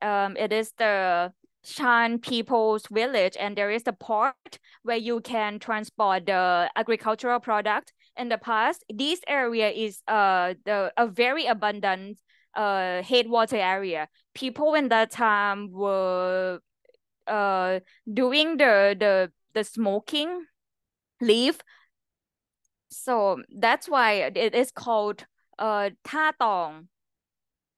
Um, it is the Shan people's village, and there is the port where you can transport the agricultural product. In the past, this area is uh the a very abundant uh headwater area people in that time were uh doing the the the smoking leaf so that's why it is called uh ta tong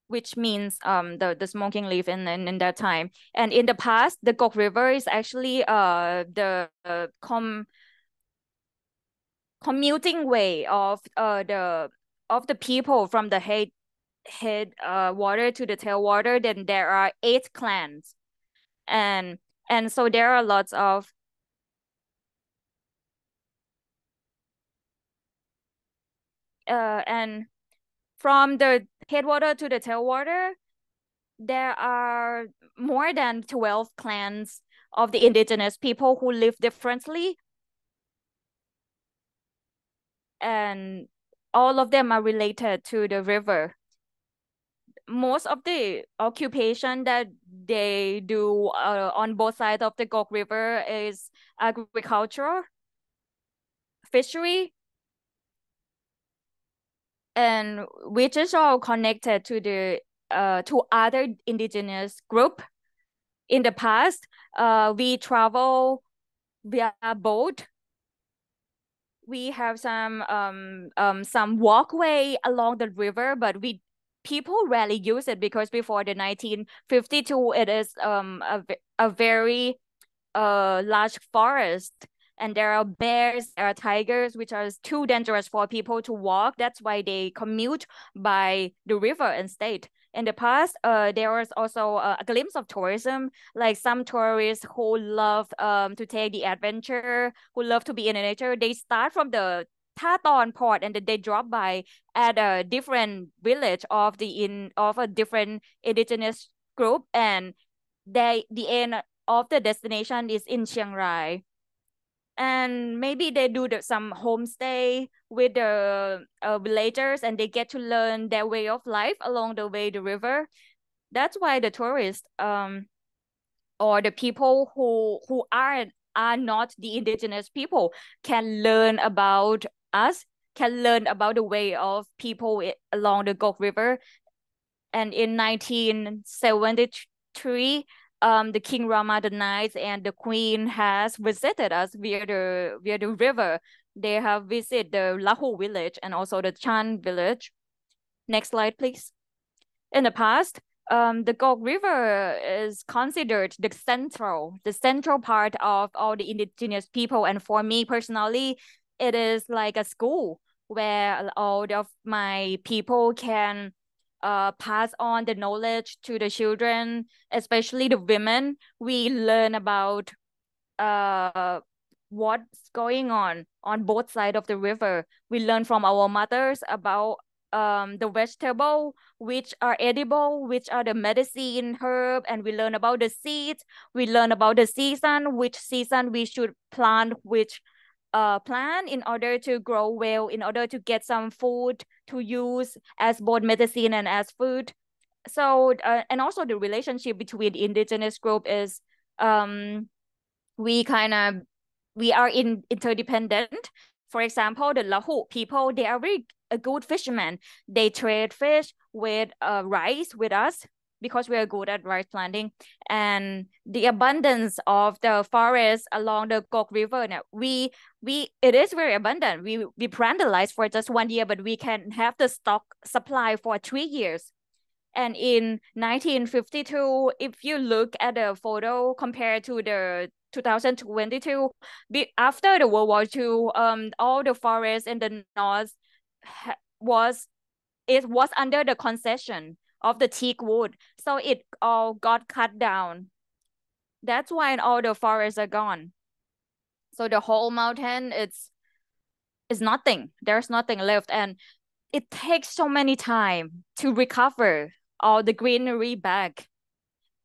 which means um the, the smoking leaf in, in in that time and in the past the gok river is actually uh the uh, com commuting way of uh the of the people from the Hay head uh, water to the tail water, then there are eight clans. And and so there are lots of uh, and from the headwater to the tailwater, there are more than 12 clans of the indigenous people who live differently. And all of them are related to the river most of the occupation that they do uh, on both sides of the Gok River is agriculture, fishery, and which is all connected to the uh, to other indigenous group. In the past, uh, we travel via boat. We have some um, um, some walkway along the river, but we people rarely use it because before the 1952 it is um a, a very uh large forest and there are bears there are tigers which are too dangerous for people to walk that's why they commute by the river instead in the past uh, there was also a, glimpse of tourism like some tourists who love um, to take the adventure who love to be in nature they start from the Taton port and then they drop by at a different village of the in of a different indigenous group and they the end of the destination is in Chiang Rai. And maybe they do the, some homestay with the uh, villagers and they get to learn their way of life along the way the river. That's why the tourists um or the people who who aren't are not the indigenous people can learn about us can learn about the way of people along the Gulf River. And in 1973, um, the King Rama the Ninth and the Queen has visited us via the via the river. They have visited the Lahu village and also the Chan village. Next slide, please. In the past, um, the Gulf River is considered the central, the central part of all the indigenous people. And for me personally, it is like a school where all of my people can uh, pass on the knowledge to the children, especially the women. We learn about uh, what's going on on both sides of the river. We learn from our mothers about um, the vegetable, which are edible, which are the medicine herb, and we learn about the seeds. We learn about the season, which season we should plant which uh, plant in order to grow well, in order to get some food to use as both medicine and as food. So, uh, and also the relationship between indigenous group is um, we kind of, we are in interdependent. For example, the Lahu people, they are very a good fishermen. They trade fish with uh, rice with us because we are good at rice planting and the abundance of the forest along the Gok River. Now we we it is very abundant. We we plant the rice for just one year, but we can have the stock supply for three years. And in 1952, if you look at the photo compared to the 2022, after the World War II, um, all the forest in the north was it was under the concession of the teak wood. So it all got cut down. That's why all the forests are gone. So the whole mountain it's is nothing. There's nothing left. And it takes so many time to recover all the greenery back.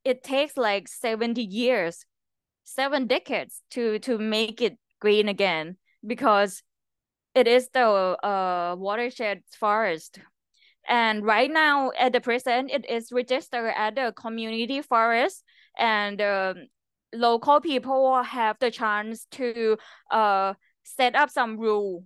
It takes like 70 years, seven decades to to make it green again because it is the uh, watershed forest and right now, at the present, it is registered at the community forest, and um, local people have the chance to uh, set up some rule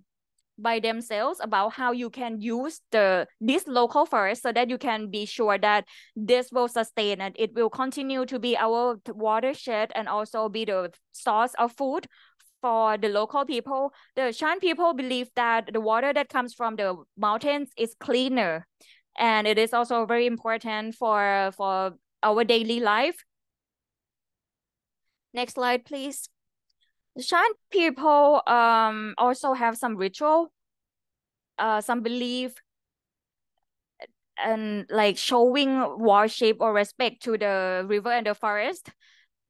by themselves about how you can use the this local forest so that you can be sure that this will sustain and it will continue to be our watershed and also be the source of food for the local people, the Shan people believe that the water that comes from the mountains is cleaner. And it is also very important for, for our daily life. Next slide, please. The Shan people um, also have some ritual, uh, some belief, and like showing worship or respect to the river and the forest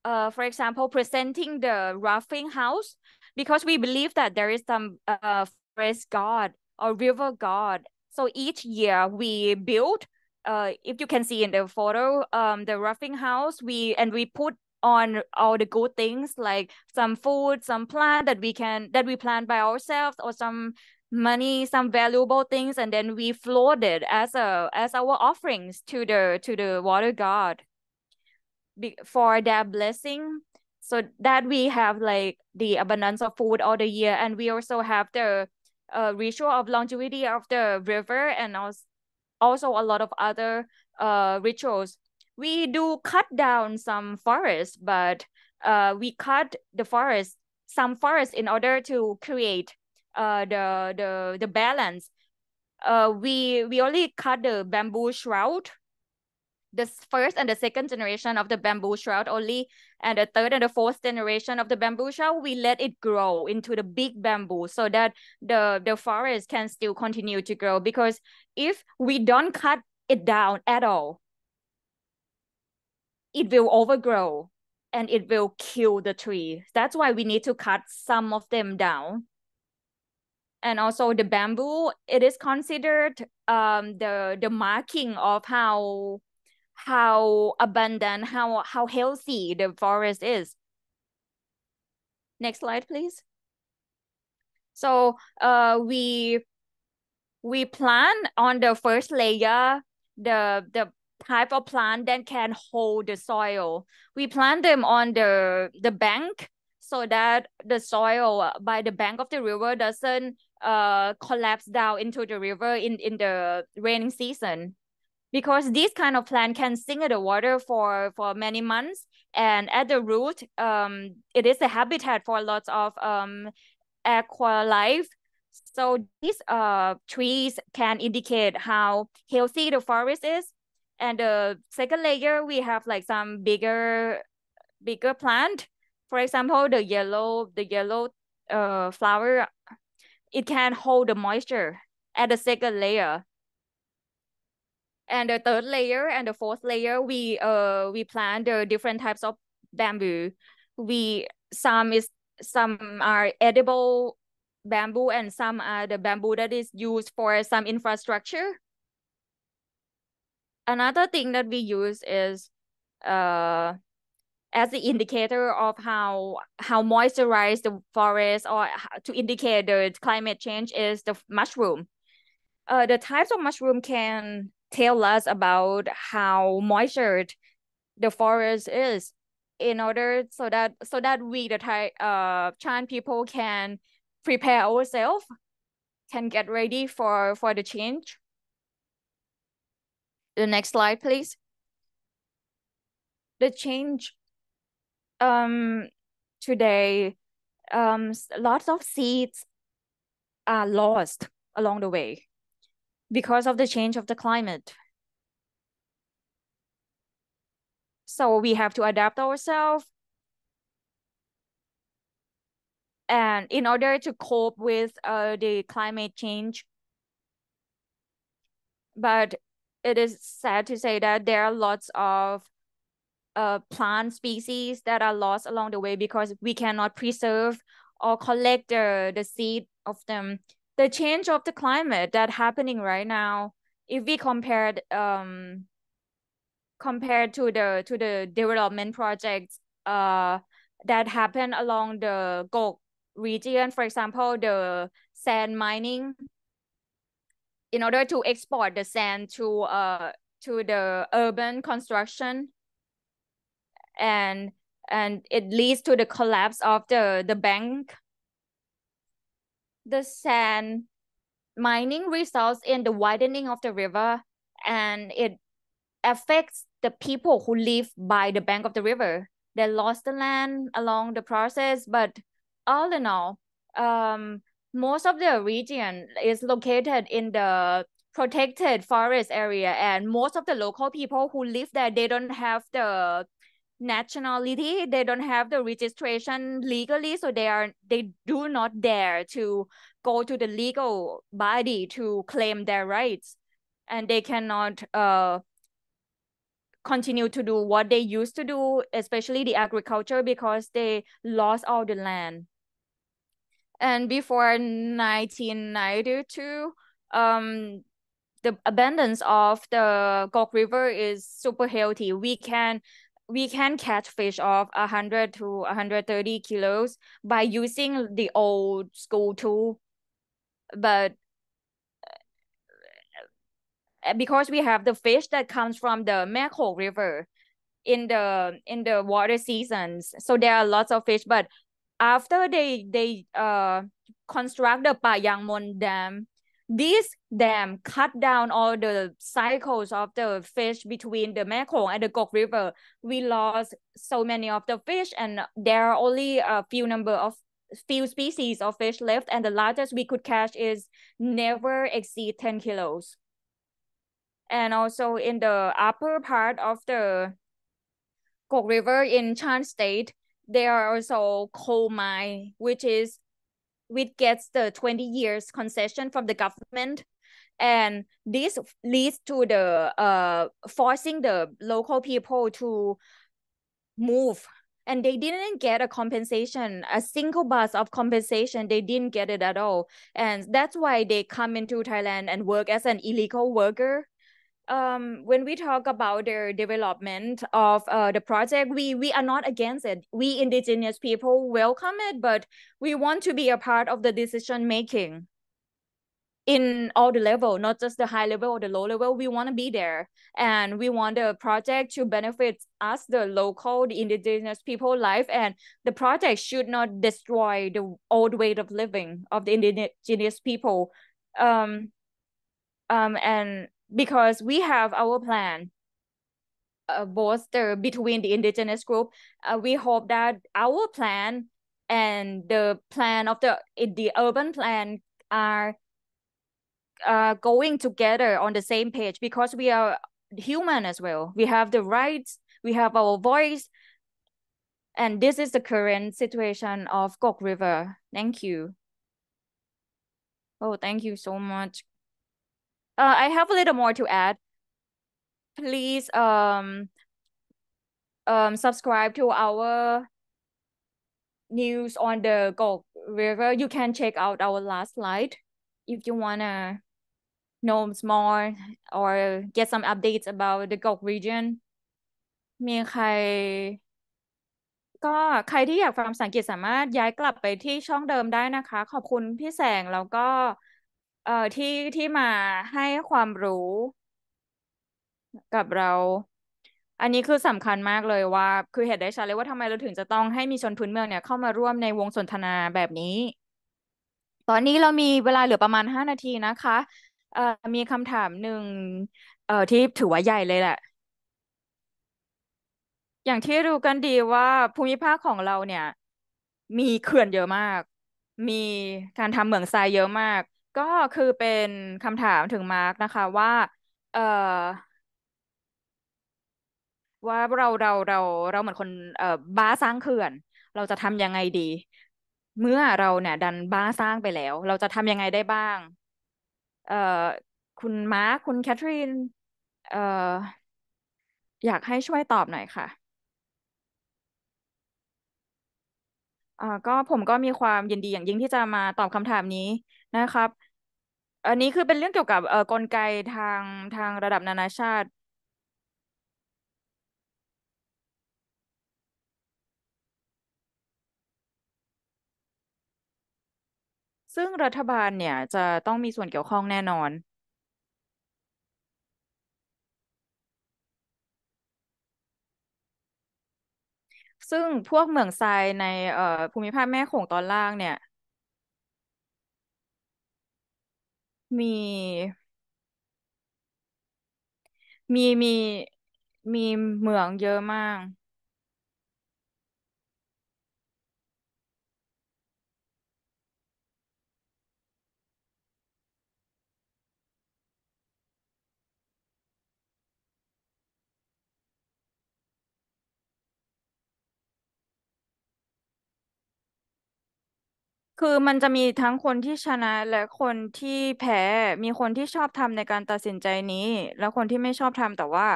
uh, for example, presenting the roughing house, because we believe that there is some uh, forest god or river god. So each year we build, uh, if you can see in the photo, um, the roughing house, we and we put on all the good things like some food, some plant that we can that we plant by ourselves or some money, some valuable things, and then we float it as a as our offerings to the to the water god for their blessing so that we have like the abundance of food all the year and we also have the uh, ritual of longevity of the river and also a lot of other uh, rituals we do cut down some forests but uh, we cut the forest some forests in order to create uh, the, the the balance uh, we we only cut the bamboo shroud the first and the second generation of the bamboo shroud only and the third and the fourth generation of the bamboo shroud we let it grow into the big bamboo so that the the forest can still continue to grow because if we don't cut it down at all it will overgrow and it will kill the tree that's why we need to cut some of them down and also the bamboo it is considered um the the marking of how how abundant, how, how healthy the forest is. Next slide, please. So uh, we we plan on the first layer the the type of plant that can hold the soil. We plant them on the the bank so that the soil by the bank of the river doesn't uh collapse down into the river in in the raining season because this kind of plant can sink in the water for for many months and at the root um it is a habitat for lots of um aqua life so these uh trees can indicate how healthy the forest is and the second layer we have like some bigger bigger plant for example the yellow the yellow uh flower it can hold the moisture at the second layer and the third layer and the fourth layer, we uh we plant the uh, different types of bamboo. We some is some are edible bamboo and some are the bamboo that is used for some infrastructure. Another thing that we use is uh as the indicator of how how moisturized the forest or to indicate the climate change is the mushroom. Uh, the types of mushroom can tell us about how moistured the forest is in order so that so that we the Thai uh Chan people can prepare ourselves, can get ready for for the change. The next slide, please. The change um today um lots of seeds are lost along the way because of the change of the climate. So we have to adapt ourselves. And in order to cope with uh, the climate change, but it is sad to say that there are lots of uh, plant species that are lost along the way because we cannot preserve or collect the, the seed of them the change of the climate that happening right now if we compared um compared to the to the development projects uh that happen along the Gulf region for example the sand mining in order to export the sand to uh to the urban construction and and it leads to the collapse of the the bank the sand mining results in the widening of the river and it affects the people who live by the bank of the river. They lost the land along the process, but all in all, um, most of the region is located in the protected forest area and most of the local people who live there they don't have the nationality they don't have the registration legally so they are they do not dare to go to the legal body to claim their rights and they cannot uh continue to do what they used to do especially the agriculture because they lost all the land and before 1992 um the abundance of the Gok River is super healthy. We can we can catch fish of 100 to 130 kilos by using the old school tool but uh, because we have the fish that comes from the Mekong River in the in the water seasons so there are lots of fish but after they they uh construct the Payangmon dam this dam cut down all the cycles of the fish between the Mekong and the Gok River. We lost so many of the fish, and there are only a few number of few species of fish left, and the largest we could catch is never exceed ten kilos. And also in the upper part of the Gok River in Chan State, there are also coal mine, which is which gets the 20 years concession from the government and this leads to the uh, forcing the local people to move and they didn't get a compensation a single bus of compensation they didn't get it at all and that's why they come into thailand and work as an illegal worker um, when we talk about the development of uh, the project, we we are not against it. We indigenous people welcome it, but we want to be a part of the decision making in all the level, not just the high level or the low level. We want to be there, and we want the project to benefit us, the local, the indigenous people life, and the project should not destroy the old way of living of the indigenous people. Um, um, and because we have our plan uh, both the between the indigenous group uh, we hope that our plan and the plan of the the urban plan are uh, going together on the same page because we are human as well we have the rights we have our voice and this is the current situation of Gok River. Thank you. Oh, thank you so much. Uh, I have a little more to add. Please um um subscribe to our news on the Gulf River. You can check out our last slide if you wanna know more or get some updates about the Gulf region. มีใคร ก็ใครที่อยากฟังภาษาอังกฤษสามารถย้ายกลับไปที่ช่องเดิมได้นะคะ ขอบคุณพี่แสงแล้วก็เอ่อที่ที่มาให้ความรู้กับเรา อันนี้คือสำคัญมากเลยว่าคือเหตุได้ชัดเลยว่าทำไมเราถึงจะต้องให้มีชนพื้นเมืองเนี่ย เข้ามาร่วมในวงสนทนาแบบนี้ ตอนนี้เรามีเวลาเหลือประมาณห้านาทีนะคะ เอ่อมีคำถามหนึ่งเอ่อที่ถือว่าใหญ่เลยแหละ อย่างที่รู้กันดีว่าภูมิภาคของเราเนี่ย มีเขื่อนเยอะมาก มีการทำเหมืองทรายเยอะมากก็คือเป็นคำถามถึงมาร์กนะคะ ว่าเอ่อว่าเราเราเรา เราเหมือนคนเอ่อบ้าสร้างเขื่อน เราจะทำยังไงดี เมื่อเราเนี่ยดันบ้าสร้างไปแล้ว เราจะทำยังไงได้บ้าง เอ่อคุณมาร์คคุณแคทรีนเอ่ออยากให้ช่วยตอบหน่อยค่ะอ่าก็ผมก็มีความยินดีอย่างยิ่งที่จะมาตอบคำถามนี้นะครับอันนี้คือเป็นเรื่องเกี่ยวกับเอ่อกลไกทางทางระดับนานาชาติ ซึ่งรัฐบาลเนี่ยจะต้องมีส่วนเกี่ยวข้องแน่นอน ซึ่งพวกเหมืองทรายในเอ่อภูมิภาคแม่โขงตอนล่างเนี่ยมี มี มี มีเหมืองเยอะมากคือมันจะมีทั้งคนที่ชนะและคนที่แพ้มีคนที่ชอบทำในการตัดสินใจนี้ และคนที่ไม่ชอบทำแต่ว่า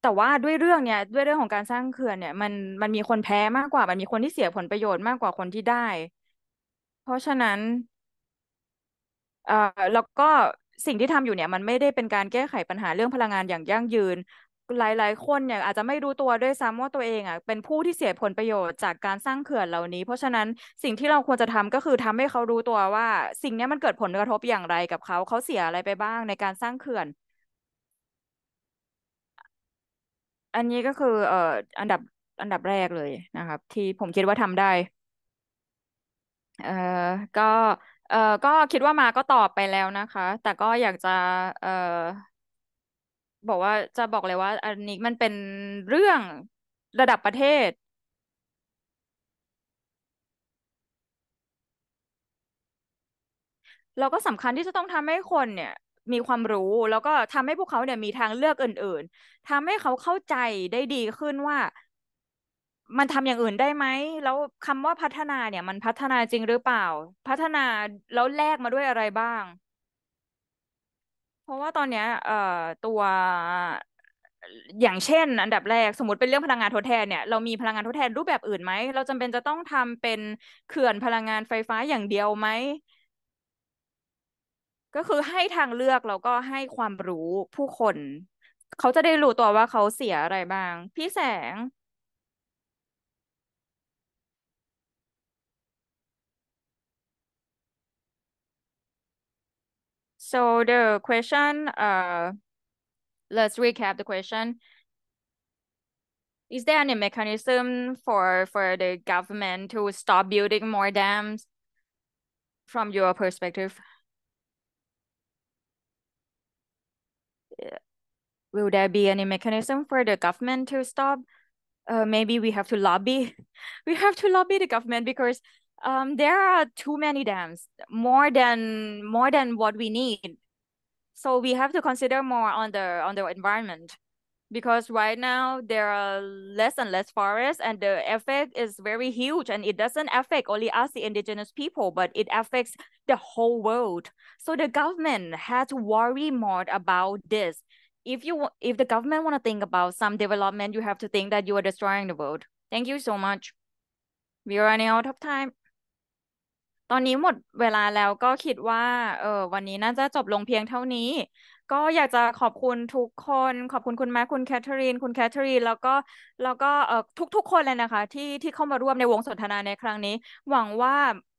แต่ว่าด้วยเรื่องเนี้ยด้วยเรื่องของการสร้างเขื่อนเนี่ยมันมันมีคนแพ้มากกว่ามันมีคนที่เสียผลประโยชน์มากกว่าคนที่ได้ เพราะฉะนั้นเอ่อแล้วก็สิ่งที่ทำอยู่เนี่ย มันไม่ได้เป็นการแก้ไขปัญหาเรื่องพลังงานอย่างยั่งยืนหลาย ๆ คนเนี่ยอาจจะไม่รู้ตัวด้วยซ้ำว่า ตัวเองอ่ะเป็นผู้ที่เสียผลประโยชน์จากการสร้างเขื่อนเหล่านี้ เพราะฉะนั้นสิ่งที่เราควรจะทำก็คือทำให้เขารู้ตัวว่า สิ่งนี้มันเกิดผลกระทบอย่างไรกับเขา เขาเสียอะไรไปบ้างในการสร้างเขื่อน อันนี้ก็คือเอ่ออันดับอันดับแรกเลยนะครับ ที่ผมคิดว่าทำได้เอ่อก็เอ่อก็คิดว่ามาก็ตอบไปแล้วนะคะ แต่ก็อยากจะ เอ่อบอกว่าจะบอกเลยว่า อันนี้มันเป็นเรื่องระดับประเทศ เราก็สำคัญที่จะต้องทำให้คนเนี่ย มีความรู้ แล้วก็ทำให้พวกเขาเนี่ย มีทางเลือกอื่นๆทำให้เขาเข้าใจได้ดีขึ้นว่ามันทำอย่างอื่นได้ไหม แล้วคำว่าพัฒนาเนี่ย มันพัฒนาจริงหรือเปล่า พัฒนาแล้วแลกมาด้วยอะไรบ้างเพราะว่าตอนเนี้ยเอ่อตัวอย่างเช่น อันดับแรก สมมติเป็นเรื่องพลังงานทดแทนเนี่ยเรามีพลังงานทดแทนรูปแบบอื่นไหมเราจำเป็นจะต้องทำเป็นเขื่อนพลังงานไฟฟ้าอย่างเดียวไหมก็คือให้ทางเลือกแล้วก็ให้ความรู้ผู้คนเขาจะได้รู้ตัวว่าเขาเสียอะไรบ้าง พี่แสง So the question, uh, let's recap the question. Is there any mechanism for, for the government to stop building more dams from your perspective? Will there be any mechanism for the government to stop? Uh, maybe we have to lobby. We have to lobby the government because um, there are too many dams, more than more than what we need. So we have to consider more on the on the environment, because right now there are less and less forests, and the effect is very huge, and it doesn't affect only us, the indigenous people, but it affects the whole world. So the government has to worry more about this. If you if the government want to think about some development, you have to think that you are destroying the world. Thank you so much. We are running out of time. ตอนนี้หมดเวลาแล้วก็คิดว่าเออวันนี้น่าจะจบลงเพียงเท่านี้ ก็อยากจะขอบคุณทุกคน ขอบคุณคุณแม่คุณแคทเธอรีนคุณแคทเธอรีนแล้วก็แล้วก็เออทุกๆคนเลยนะคะที่ที่เข้ามาร่วมในวงสนทนาในครั้งนี้ หวังว่า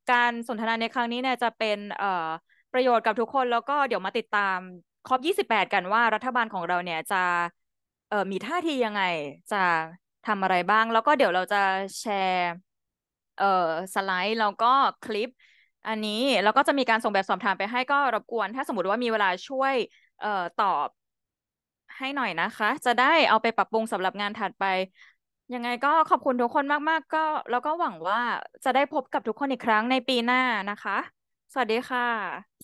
การสนทนาในครั้งนี้เนี่ยจะเป็นเอ่อประโยชน์กับทุกคนแล้วก็เดี๋ยวมาติดตามคอป28 กันว่า รัฐบาลของเราเนี่ยจะเอ่อมีท่าทียังไง จะทำอะไรบ้าง แล้วก็เดี๋ยวเราจะแชร์เอ่อสไลด์แล้วก็คลิป อันนี้แล้วก็จะมีการส่งแบบสอบถามไปให้ก็รบกวนถ้าสมมติว่ามีเวลาช่วยเอ่อตอบให้หน่อยนะคะ จะได้เอาไปปรับปรุงสำหรับงานถัดไปยังไงก็ขอบคุณทุกคนมากๆ ก็แล้วก็หวังว่าจะได้พบกับทุกคนอีกครั้งในปีหน้านะคะ สวัสดีค่ะ